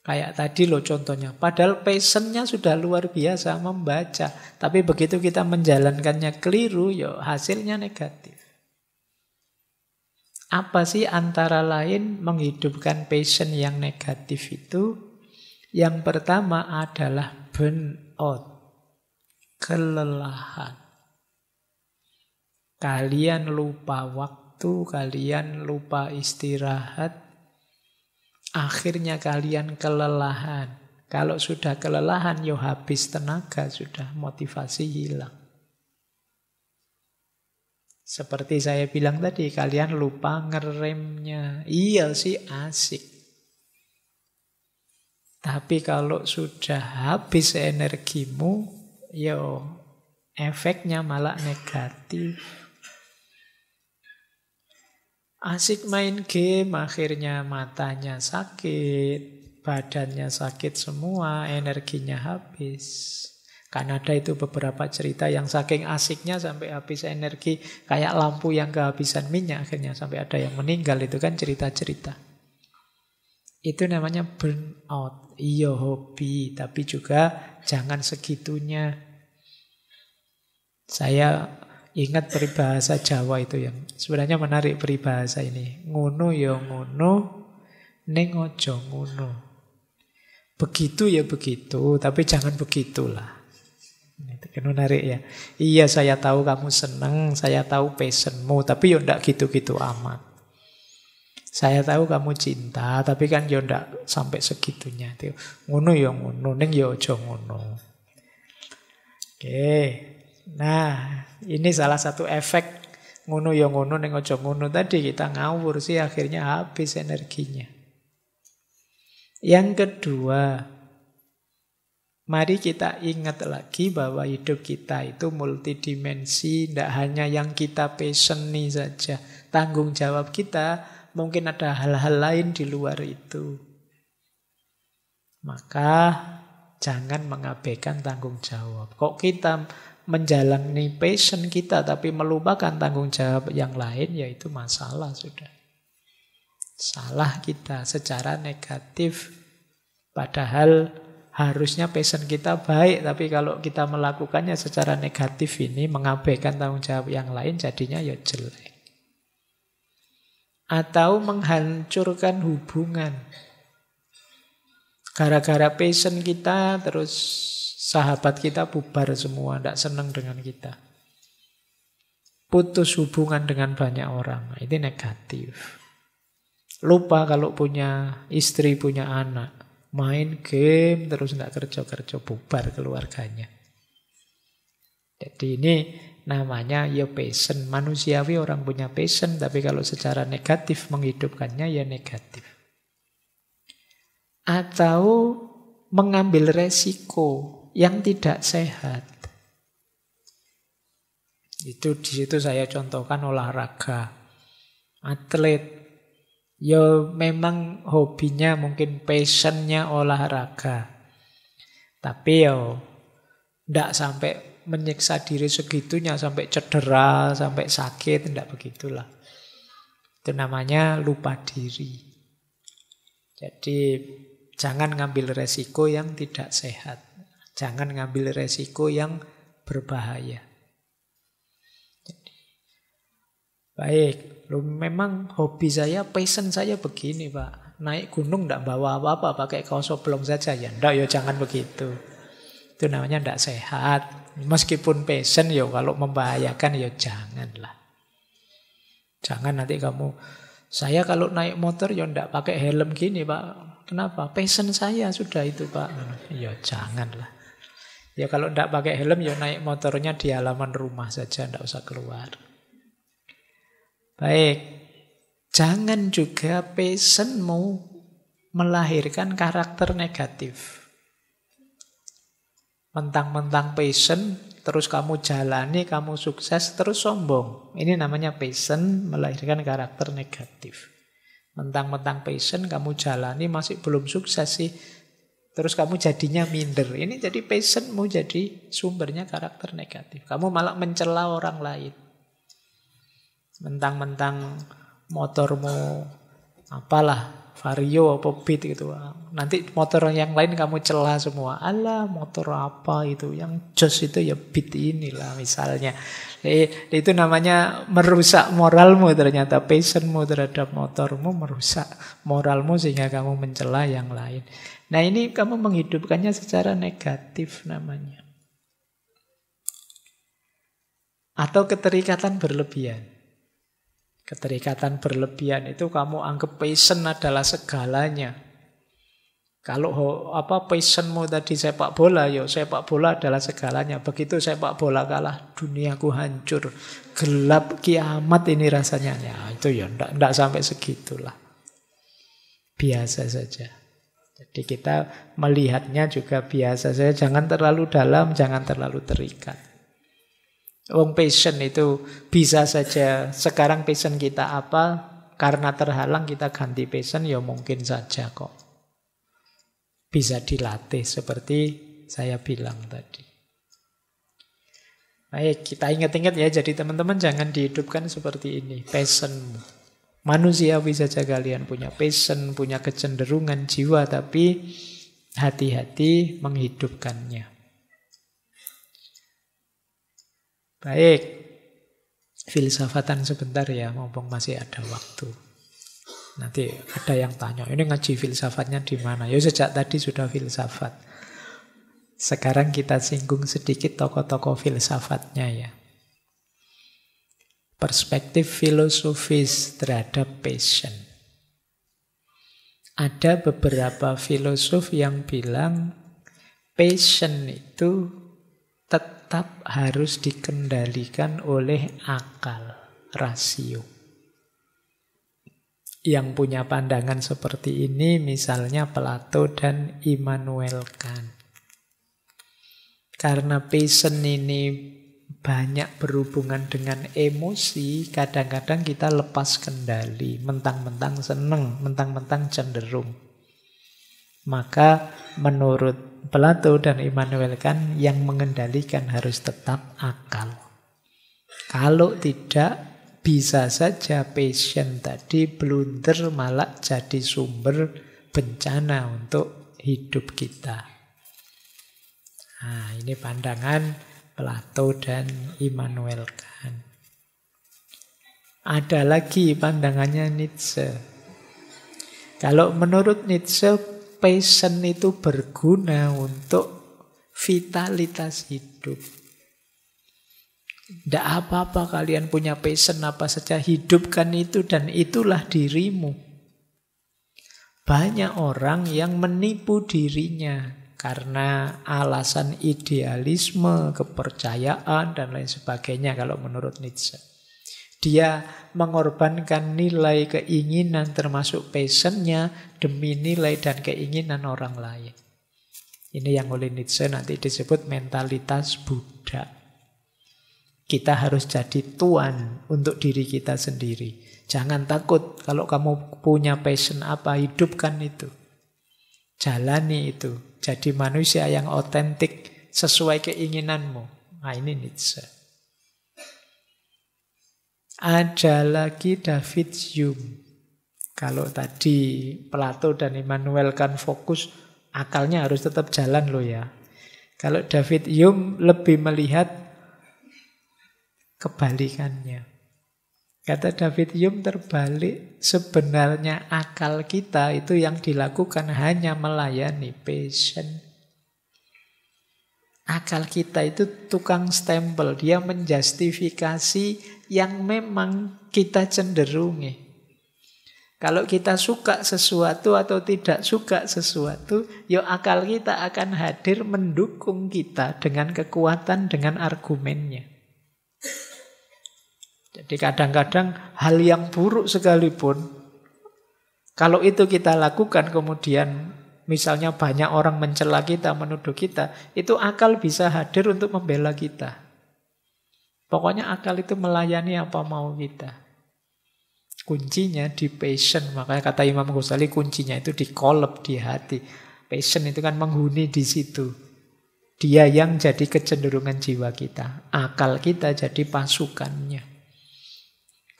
Kayak tadi loh contohnya, padahal passionnya sudah luar biasa membaca, tapi begitu kita menjalankannya keliru, yo ya hasilnya negatif. Apa sih antara lain menghidupkan passion yang negatif itu? Yang pertama adalah burn out kelelahan. Kalian lupa waktu waktu kalian lupa istirahat, akhirnya kalian kelelahan. Kalau sudah kelelahan, yo habis tenaga, sudah motivasi hilang. Seperti saya bilang tadi, kalian lupa ngeremnya. Iya sih asik. Tapi kalau sudah habis energimu, yo efeknya malah negatif. Asik main game, akhirnya matanya sakit, badannya sakit semua, energinya habis. Karena ada itu beberapa cerita yang saking asiknya sampai habis energi, kayak lampu yang kehabisan minyak, akhirnya sampai ada yang meninggal, itu kan cerita-cerita. Itu namanya burn out Iya hobi, tapi juga jangan segitunya. Saya ingat peribahasa Jawa itu yang sebenarnya menarik peribahasa ini. Ngunu ya ngunu, ning aja ngunu. Begitu ya begitu, tapi jangan begitulah. Itu kan menarik ya. Iya saya tahu kamu seneng, saya tahu passionmu, tapi ya ndak gitu-gitu amat. Saya tahu kamu cinta, tapi kan ya ndak sampai segitunya. Ngunu ya ngunu, ning ya aja ngunu. Oke. Nah, ini salah satu efek ngunu yang ngunu neng ojo ngono tadi kita ngawur sih akhirnya habis energinya. Yang kedua, mari kita ingat lagi bahwa hidup kita itu multidimensi, tidak hanya yang kita nih saja. Tanggung jawab kita mungkin ada hal-hal lain di luar itu. Maka jangan mengabaikan tanggung jawab. Kok kita menjalani passion kita tapi melupakan tanggung jawab yang lain yaitu masalah sudah. Salah kita secara negatif padahal harusnya passion kita baik tapi kalau kita melakukannya secara negatif ini mengabaikan tanggung jawab yang lain jadinya ya jelek. Atau menghancurkan hubungan. Gara-gara passion kita terus Sahabat kita bubar semua, tidak senang dengan kita. Putus hubungan dengan banyak orang, nah, itu negatif. Lupa kalau punya istri, punya anak. Main game, terus tidak kerja-kerja, bubar keluarganya. Jadi ini namanya ya passion. Manusiawi orang punya passion, tapi kalau secara negatif menghidupkannya ya negatif. Atau mengambil resiko yang tidak sehat. Itu di situ saya contohkan olahraga. Atlet ya memang hobinya mungkin passionnya olahraga. Tapi ya ndak sampai menyiksa diri segitunya sampai cedera, sampai sakit, ndak begitulah. Itu namanya lupa diri. Jadi jangan ngambil resiko yang tidak sehat. Jangan ngambil resiko yang berbahaya. baik, lo memang hobi saya, passion saya begini pak. Naik gunung tidak bawa apa-apa, pakai kaos oblong saja. Ya enggak, ya jangan begitu. Itu namanya tidak sehat. Meskipun passion ya kalau membahayakan ya janganlah. Jangan nanti kamu, saya kalau naik motor ya tidak pakai helm gini pak. Kenapa? Passion saya sudah itu pak. Ya janganlah. Ya kalau tidak pakai helm ya naik motornya di halaman rumah saja, tidak usah keluar. Baik, jangan juga pesenmu melahirkan karakter negatif. Mentang-mentang passion, terus kamu jalani, kamu sukses, terus sombong. Ini namanya passion melahirkan karakter negatif. Mentang-mentang passion kamu jalani masih belum sukses sih, Terus kamu jadinya minder. Ini jadi passionmu jadi sumbernya karakter negatif. Kamu malah mencela orang lain. Mentang-mentang motormu apalah vario apa beat gitu nanti motor yang lain kamu celah semua Allah motor apa itu yang jos itu ya beat inilah misalnya jadi, eh, itu namanya merusak moralmu ternyata passionmu terhadap motormu merusak moralmu sehingga kamu mencela yang lain Nah ini kamu menghidupkannya secara negatif namanya. Atau keterikatan berlebihan. Keterikatan berlebihan itu kamu anggap passion adalah segalanya. Kalau apa passionmu tadi sepak bola, yo ya sepak bola adalah segalanya. Begitu sepak bola kalah, duniaku hancur, gelap kiamat ini rasanya. Ya, itu ya, ndak sampai segitulah. Biasa saja. Jadi kita melihatnya juga biasa saja, jangan terlalu dalam, jangan terlalu terikat. Wong passion itu bisa saja sekarang passion kita apa, karena terhalang kita ganti passion ya mungkin saja kok. Bisa dilatih seperti saya bilang tadi. Baik, kita ingat-ingat ya. Jadi teman-teman jangan dihidupkan seperti ini, passionmu. Manusiawi saja kalian punya passion, punya kecenderungan jiwa, tapi hati-hati menghidupkannya. Baik, filsafatan sebentar ya, mumpung masih ada waktu. Nanti ada yang tanya, ini ngaji filsafatnya di mana? Ya sejak tadi sudah filsafat. Sekarang kita singgung sedikit tokoh-tokoh filsafatnya ya perspektif filosofis terhadap passion. Ada beberapa filosof yang bilang passion itu tetap harus dikendalikan oleh akal, rasio. Yang punya pandangan seperti ini misalnya Plato dan Immanuel Kant. Karena passion ini banyak berhubungan dengan emosi, kadang-kadang kita lepas kendali, mentang-mentang seneng, mentang-mentang cenderung. Maka menurut Plato dan Immanuel Kant yang mengendalikan harus tetap akal. Kalau tidak bisa saja passion tadi blunder malah jadi sumber bencana untuk hidup kita. Nah, ini pandangan Plato dan Immanuel Kant. Ada lagi pandangannya Nietzsche. Kalau menurut Nietzsche, passion itu berguna untuk vitalitas hidup. Tidak apa-apa kalian punya passion apa saja, hidupkan itu dan itulah dirimu. Banyak orang yang menipu dirinya karena alasan idealisme, kepercayaan, dan lain sebagainya kalau menurut Nietzsche. Dia mengorbankan nilai keinginan termasuk passionnya demi nilai dan keinginan orang lain. Ini yang oleh Nietzsche nanti disebut mentalitas Buddha. Kita harus jadi tuan untuk diri kita sendiri. Jangan takut kalau kamu punya passion apa, hidupkan itu. Jalani itu, jadi manusia yang otentik sesuai keinginanmu. Nah ini Nietzsche. Ada lagi David Hume. Kalau tadi Plato dan Immanuel kan fokus, akalnya harus tetap jalan loh ya. Kalau David Hume lebih melihat kebalikannya. Kata David Hume terbalik, sebenarnya akal kita itu yang dilakukan hanya melayani passion. Akal kita itu tukang stempel, dia menjustifikasi yang memang kita cenderungi. Kalau kita suka sesuatu atau tidak suka sesuatu, yo ya akal kita akan hadir mendukung kita dengan kekuatan, dengan argumennya. Jadi kadang-kadang hal yang buruk sekalipun, kalau itu kita lakukan kemudian misalnya banyak orang mencela kita, menuduh kita, itu akal bisa hadir untuk membela kita. Pokoknya akal itu melayani apa mau kita. Kuncinya di passion, makanya kata Imam Ghazali kuncinya itu di kolab, di hati. Passion itu kan menghuni di situ. Dia yang jadi kecenderungan jiwa kita. Akal kita jadi pasukannya.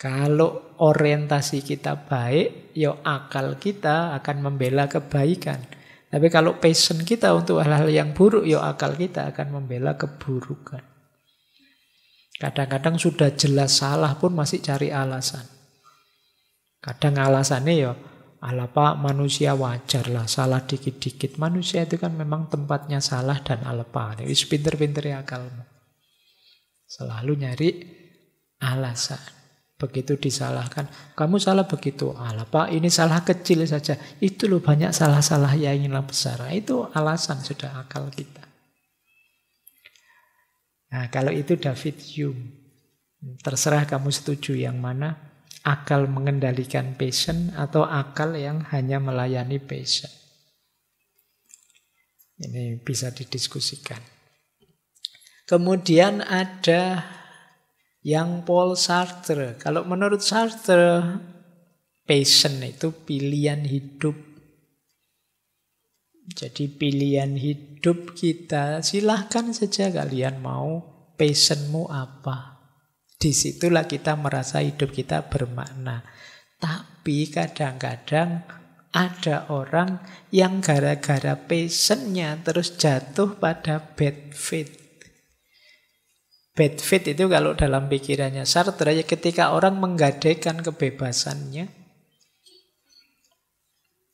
Kalau orientasi kita baik, ya akal kita akan membela kebaikan. Tapi kalau passion kita untuk hal-hal yang buruk, ya akal kita akan membela keburukan. Kadang-kadang sudah jelas salah pun masih cari alasan. Kadang alasannya ya, ala pak manusia wajar lah, salah dikit-dikit. Manusia itu kan memang tempatnya salah dan ala pak. Ini pinter-pinter ya akalmu. Selalu nyari alasan. Begitu disalahkan, kamu salah begitu. Allah pak, ini salah kecil saja. Itu loh banyak salah-salah yang ingin besar. Nah, itu alasan sudah akal kita. Nah, kalau itu David Hume. Terserah kamu setuju yang mana. Akal mengendalikan passion atau akal yang hanya melayani passion. Ini bisa didiskusikan. Kemudian ada yang Paul Sartre. Kalau menurut Sartre, passion itu pilihan hidup. Jadi pilihan hidup kita, silahkan saja kalian mau passionmu apa. Disitulah kita merasa hidup kita bermakna. Tapi kadang-kadang ada orang yang gara-gara passionnya terus jatuh pada bad faith. Bad fit itu kalau dalam pikirannya Sartre ya ketika orang menggadaikan kebebasannya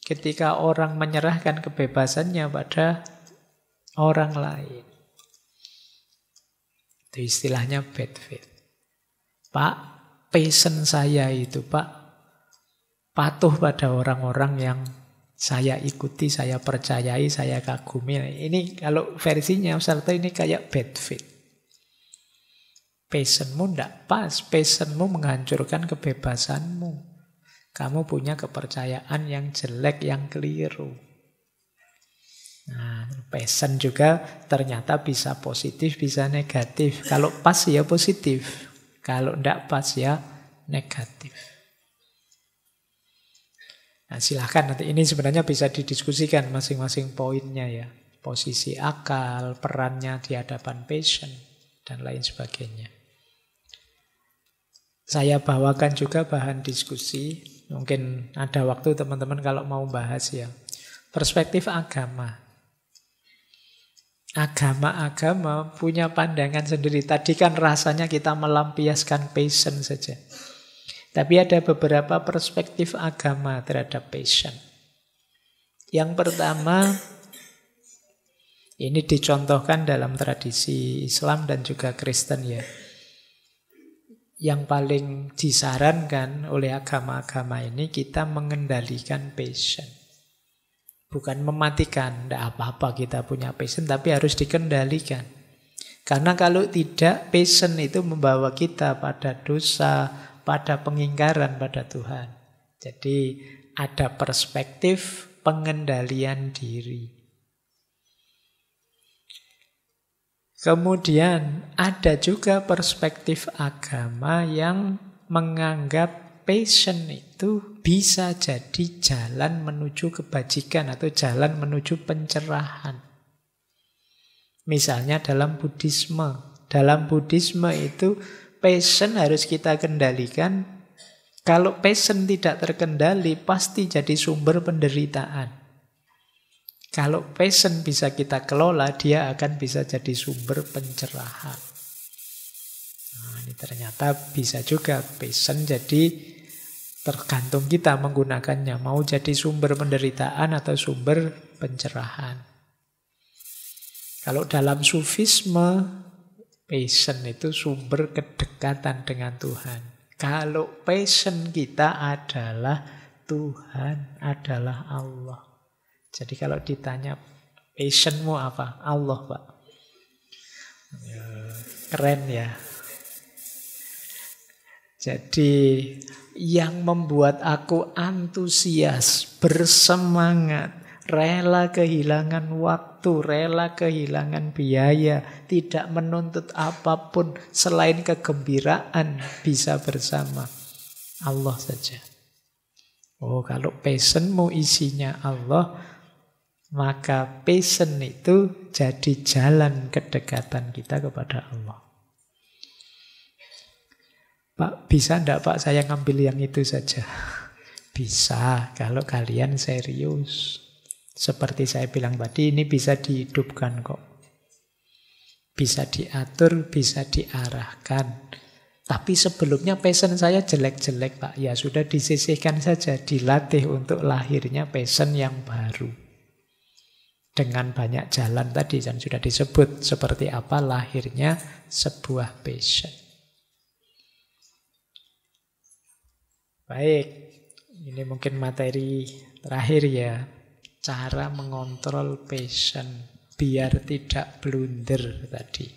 ketika orang menyerahkan kebebasannya pada orang lain. Itu istilahnya bad fit. Pak, passion saya itu, Pak, patuh pada orang-orang yang saya ikuti, saya percayai, saya kagumi. Ini kalau versinya Sartre ini kayak bad fit. Passionmu tidak pas. Passionmu menghancurkan kebebasanmu. Kamu punya kepercayaan yang jelek, yang keliru. Nah, passion juga ternyata bisa positif, bisa negatif. Kalau pas ya positif, kalau tidak pas ya negatif. Nah, silahkan nanti ini sebenarnya bisa didiskusikan masing-masing poinnya ya. Posisi akal, perannya di hadapan passion, dan lain sebagainya saya bawakan juga bahan diskusi. Mungkin ada waktu teman-teman kalau mau bahas ya. Perspektif agama. Agama-agama punya pandangan sendiri. Tadi kan rasanya kita melampiaskan passion saja. Tapi ada beberapa perspektif agama terhadap passion. Yang pertama, ini dicontohkan dalam tradisi Islam dan juga Kristen ya yang paling disarankan oleh agama-agama ini kita mengendalikan passion. Bukan mematikan, tidak apa-apa kita punya passion, tapi harus dikendalikan. Karena kalau tidak, passion itu membawa kita pada dosa, pada pengingkaran pada Tuhan. Jadi ada perspektif pengendalian diri. Kemudian ada juga perspektif agama yang menganggap passion itu bisa jadi jalan menuju kebajikan atau jalan menuju pencerahan. Misalnya dalam Buddhisme. Dalam Buddhisme itu passion harus kita kendalikan. Kalau passion tidak terkendali pasti jadi sumber penderitaan. Kalau passion bisa kita kelola, dia akan bisa jadi sumber pencerahan. Nah, ini ternyata bisa juga passion jadi tergantung kita menggunakannya. Mau jadi sumber penderitaan atau sumber pencerahan. Kalau dalam sufisme, passion itu sumber kedekatan dengan Tuhan. Kalau passion kita adalah Tuhan, adalah Allah. Jadi kalau ditanya passionmu apa? Allah, Pak. Ya, keren ya. Jadi yang membuat aku antusias, bersemangat, rela kehilangan waktu, rela kehilangan biaya, tidak menuntut apapun selain kegembiraan bisa bersama Allah saja. Oh, kalau passionmu isinya Allah, maka passion itu jadi jalan kedekatan kita kepada Allah. Pak, bisa ndak Pak saya ngambil yang itu saja? Bisa, kalau kalian serius. Seperti saya bilang tadi, ini bisa dihidupkan kok. Bisa diatur, bisa diarahkan. Tapi sebelumnya passion saya jelek-jelek Pak. Ya sudah disisihkan saja, dilatih untuk lahirnya passion yang baru dengan banyak jalan tadi yang sudah disebut seperti apa lahirnya sebuah passion. Baik, ini mungkin materi terakhir ya. Cara mengontrol passion biar tidak blunder tadi.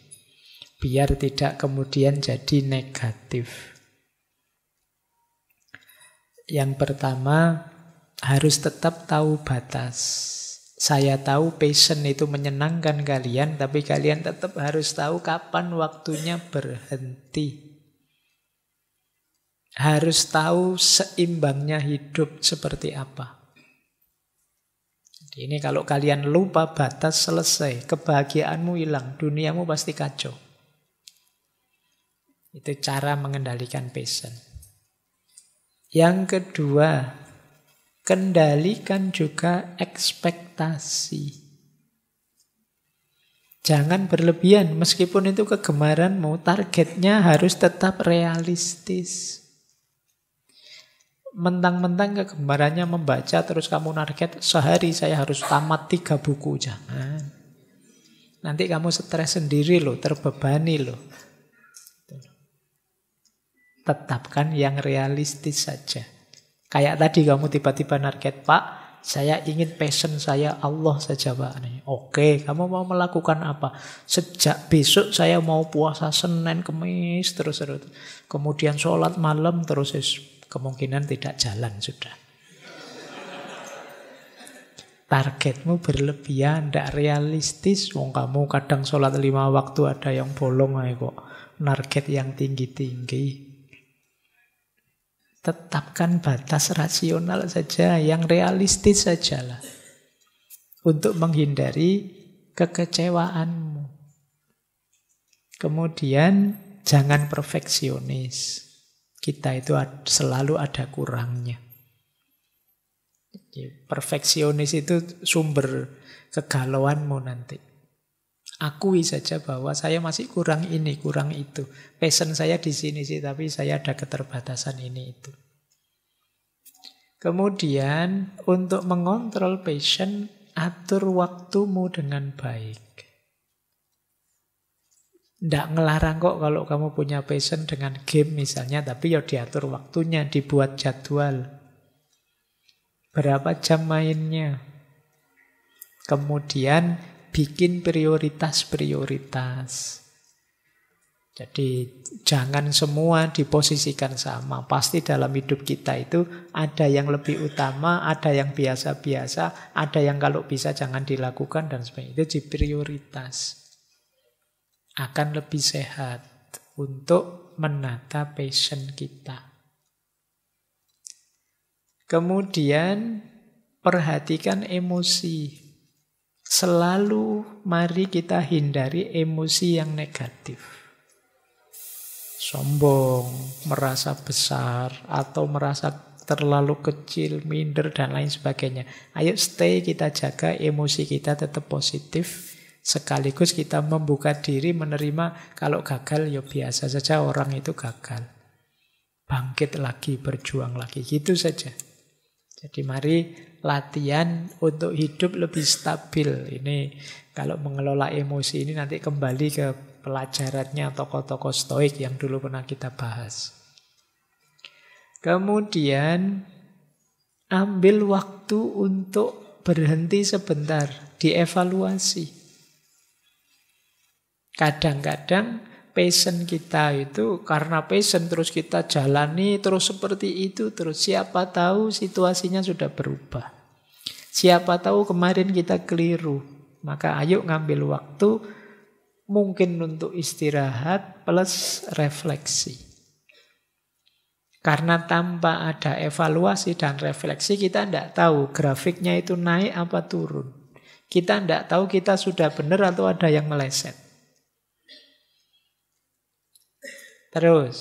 Biar tidak kemudian jadi negatif. Yang pertama, harus tetap tahu batas. Saya tahu passion itu menyenangkan kalian, tapi kalian tetap harus tahu kapan waktunya berhenti. Harus tahu seimbangnya hidup seperti apa. Jadi ini kalau kalian lupa batas selesai, kebahagiaanmu hilang, duniamu pasti kacau. Itu cara mengendalikan passion. Yang kedua, Kendalikan juga ekspektasi. Jangan berlebihan, meskipun itu kegemaranmu, targetnya harus tetap realistis. Mentang-mentang kegemarannya membaca, terus kamu target sehari saya harus tamat tiga buku, jangan. Nanti kamu stres sendiri loh, terbebani loh. Tetapkan yang realistis saja. Kayak tadi kamu tiba-tiba narget Pak, saya ingin passion saya Allah saja Pak. Oke, kamu mau melakukan apa? Sejak besok saya mau puasa Senin, Kemis, terus terus. Kemudian sholat malam terus kemungkinan tidak jalan sudah. Targetmu berlebihan, tidak realistis. Wong kamu kadang sholat lima waktu ada yang bolong aja kok. Target yang tinggi-tinggi. Tetapkan batas rasional saja, yang realistis sajalah. Untuk menghindari kekecewaanmu. Kemudian jangan perfeksionis. Kita itu selalu ada kurangnya. Perfeksionis itu sumber kegalauanmu nanti akui saja bahwa saya masih kurang ini, kurang itu. Passion saya di sini sih, tapi saya ada keterbatasan ini itu. Kemudian untuk mengontrol passion, atur waktumu dengan baik. Tidak ngelarang kok kalau kamu punya passion dengan game misalnya, tapi ya diatur waktunya, dibuat jadwal. Berapa jam mainnya? Kemudian bikin prioritas-prioritas. Jadi jangan semua diposisikan sama. Pasti dalam hidup kita itu ada yang lebih utama, ada yang biasa-biasa, ada yang kalau bisa jangan dilakukan dan sebagainya. Itu prioritas. Akan lebih sehat untuk menata passion kita. Kemudian perhatikan emosi. Selalu mari kita hindari emosi yang negatif. Sombong, merasa besar, atau merasa terlalu kecil, minder, dan lain sebagainya. Ayo stay kita jaga emosi kita tetap positif. Sekaligus kita membuka diri menerima kalau gagal ya biasa saja orang itu gagal. Bangkit lagi, berjuang lagi. Gitu saja. Jadi mari latihan untuk hidup lebih stabil. Ini kalau mengelola emosi ini nanti kembali ke pelajarannya tokoh-tokoh stoik yang dulu pernah kita bahas. Kemudian ambil waktu untuk berhenti sebentar, dievaluasi. Kadang-kadang passion kita itu karena passion terus kita jalani terus seperti itu terus siapa tahu situasinya sudah berubah. Siapa tahu kemarin kita keliru. Maka ayo ngambil waktu mungkin untuk istirahat plus refleksi. Karena tanpa ada evaluasi dan refleksi kita tidak tahu grafiknya itu naik apa turun. Kita tidak tahu kita sudah benar atau ada yang meleset. Terus,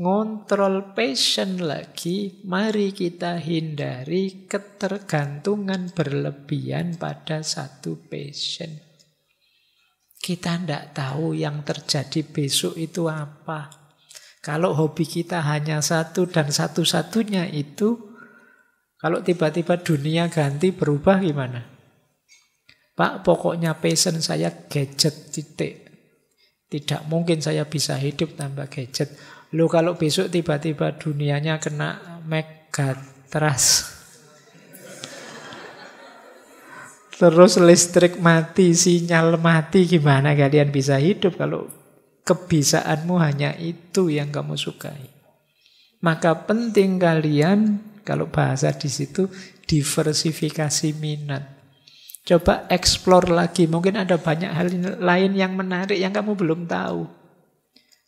ngontrol passion lagi, mari kita hindari ketergantungan berlebihan pada satu passion. Kita tidak tahu yang terjadi besok itu apa. Kalau hobi kita hanya satu dan satu-satunya itu, kalau tiba-tiba dunia ganti berubah gimana? Pak, pokoknya passion saya gadget titik. Tidak mungkin saya bisa hidup tanpa gadget. Lu kalau besok tiba-tiba dunianya kena megatras. Terus listrik mati, sinyal mati, gimana kalian bisa hidup kalau kebisaanmu hanya itu yang kamu sukai. Maka penting kalian, kalau bahasa di situ, diversifikasi minat. Coba eksplor lagi. Mungkin ada banyak hal lain yang menarik yang kamu belum tahu.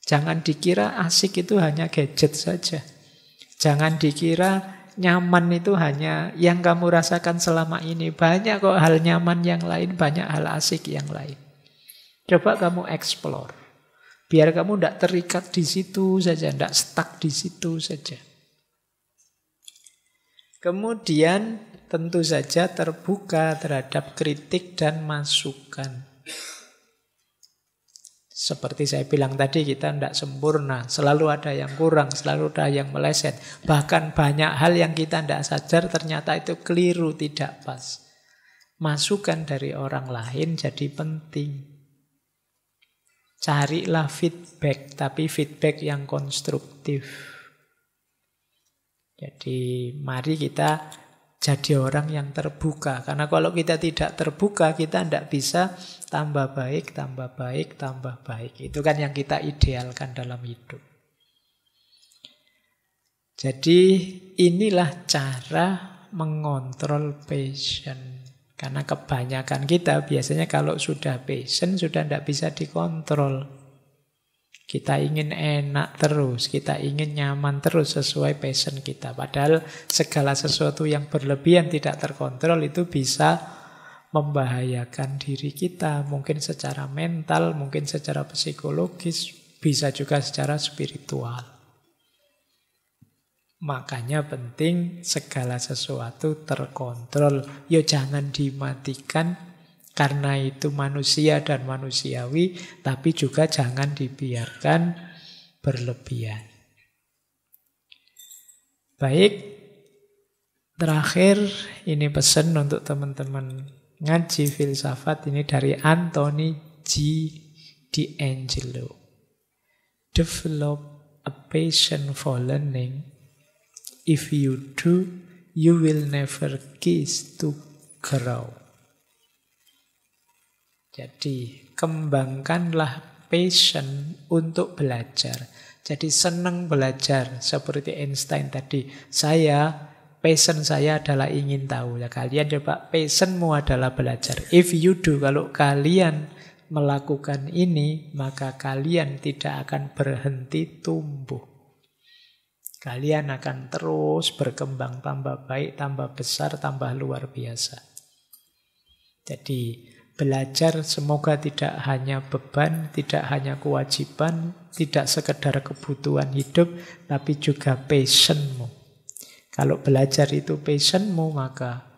Jangan dikira asik itu hanya gadget saja. Jangan dikira nyaman itu hanya yang kamu rasakan selama ini. Banyak kok hal nyaman yang lain, banyak hal asik yang lain. Coba kamu eksplor, Biar kamu tidak terikat di situ saja, tidak stuck di situ saja. Kemudian tentu saja terbuka terhadap kritik dan masukan. Seperti saya bilang tadi, kita tidak sempurna. Selalu ada yang kurang, selalu ada yang meleset. Bahkan banyak hal yang kita tidak sadar ternyata itu keliru, tidak pas. Masukan dari orang lain jadi penting. Carilah feedback, tapi feedback yang konstruktif. Jadi mari kita jadi orang yang terbuka. Karena kalau kita tidak terbuka, kita tidak bisa tambah baik, tambah baik, tambah baik. Itu kan yang kita idealkan dalam hidup. Jadi inilah cara mengontrol passion. Karena kebanyakan kita biasanya kalau sudah passion sudah tidak bisa dikontrol. Kita ingin enak terus, kita ingin nyaman terus sesuai passion kita. Padahal segala sesuatu yang berlebihan tidak terkontrol itu bisa membahayakan diri kita. Mungkin secara mental, mungkin secara psikologis, bisa juga secara spiritual. Makanya penting segala sesuatu terkontrol. Yo jangan dimatikan karena itu manusia dan manusiawi, tapi juga jangan dibiarkan berlebihan. Baik, terakhir ini pesan untuk teman-teman ngaji filsafat ini dari Anthony G. D'Angelo. Develop a passion for learning. If you do, you will never cease to grow. Jadi kembangkanlah passion untuk belajar. Jadi senang belajar seperti Einstein tadi. Saya passion saya adalah ingin tahu. Ya kalian coba passionmu adalah belajar. If you do kalau kalian melakukan ini, maka kalian tidak akan berhenti tumbuh. Kalian akan terus berkembang, tambah baik, tambah besar, tambah luar biasa. Jadi, Belajar semoga tidak hanya beban, tidak hanya kewajiban, tidak sekedar kebutuhan hidup, tapi juga passionmu. Kalau belajar itu passionmu, maka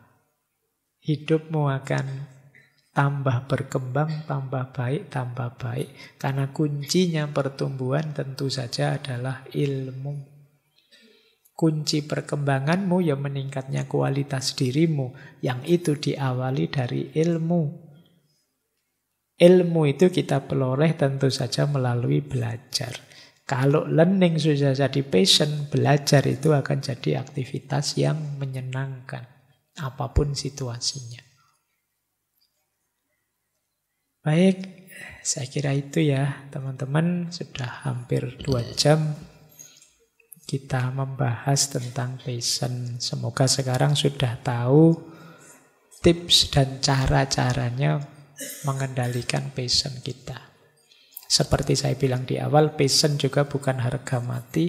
hidupmu akan tambah berkembang, tambah baik, tambah baik. Karena kuncinya pertumbuhan tentu saja adalah ilmu. Kunci perkembanganmu yang meningkatnya kualitas dirimu, yang itu diawali dari ilmu. Ilmu itu kita peloreh tentu saja melalui belajar. Kalau learning sudah jadi passion, belajar itu akan jadi aktivitas yang menyenangkan apapun situasinya. Baik, saya kira itu ya teman-teman. Sudah hampir dua jam kita membahas tentang passion. Semoga sekarang sudah tahu tips dan cara-caranya mengendalikan passion kita. Seperti saya bilang di awal, passion juga bukan harga mati.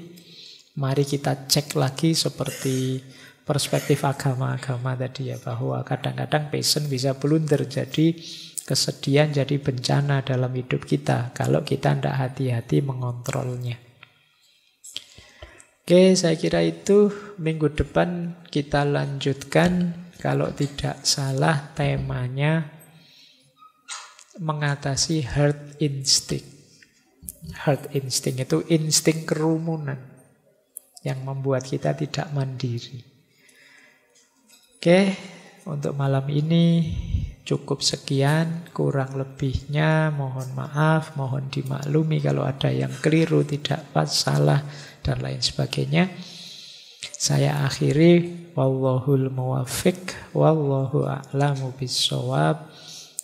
Mari kita cek lagi seperti perspektif agama-agama tadi ya bahwa kadang-kadang passion bisa blunder jadi kesedihan jadi bencana dalam hidup kita kalau kita tidak hati-hati mengontrolnya. Oke, saya kira itu minggu depan kita lanjutkan kalau tidak salah temanya mengatasi herd instinct. Herd instinct itu insting kerumunan yang membuat kita tidak mandiri. Oke, untuk malam ini cukup sekian, kurang lebihnya mohon maaf, mohon dimaklumi kalau ada yang keliru, tidak pas, salah, dan lain sebagainya. Saya akhiri, wallahul muwafiq, wallahu a'lamu bisawab.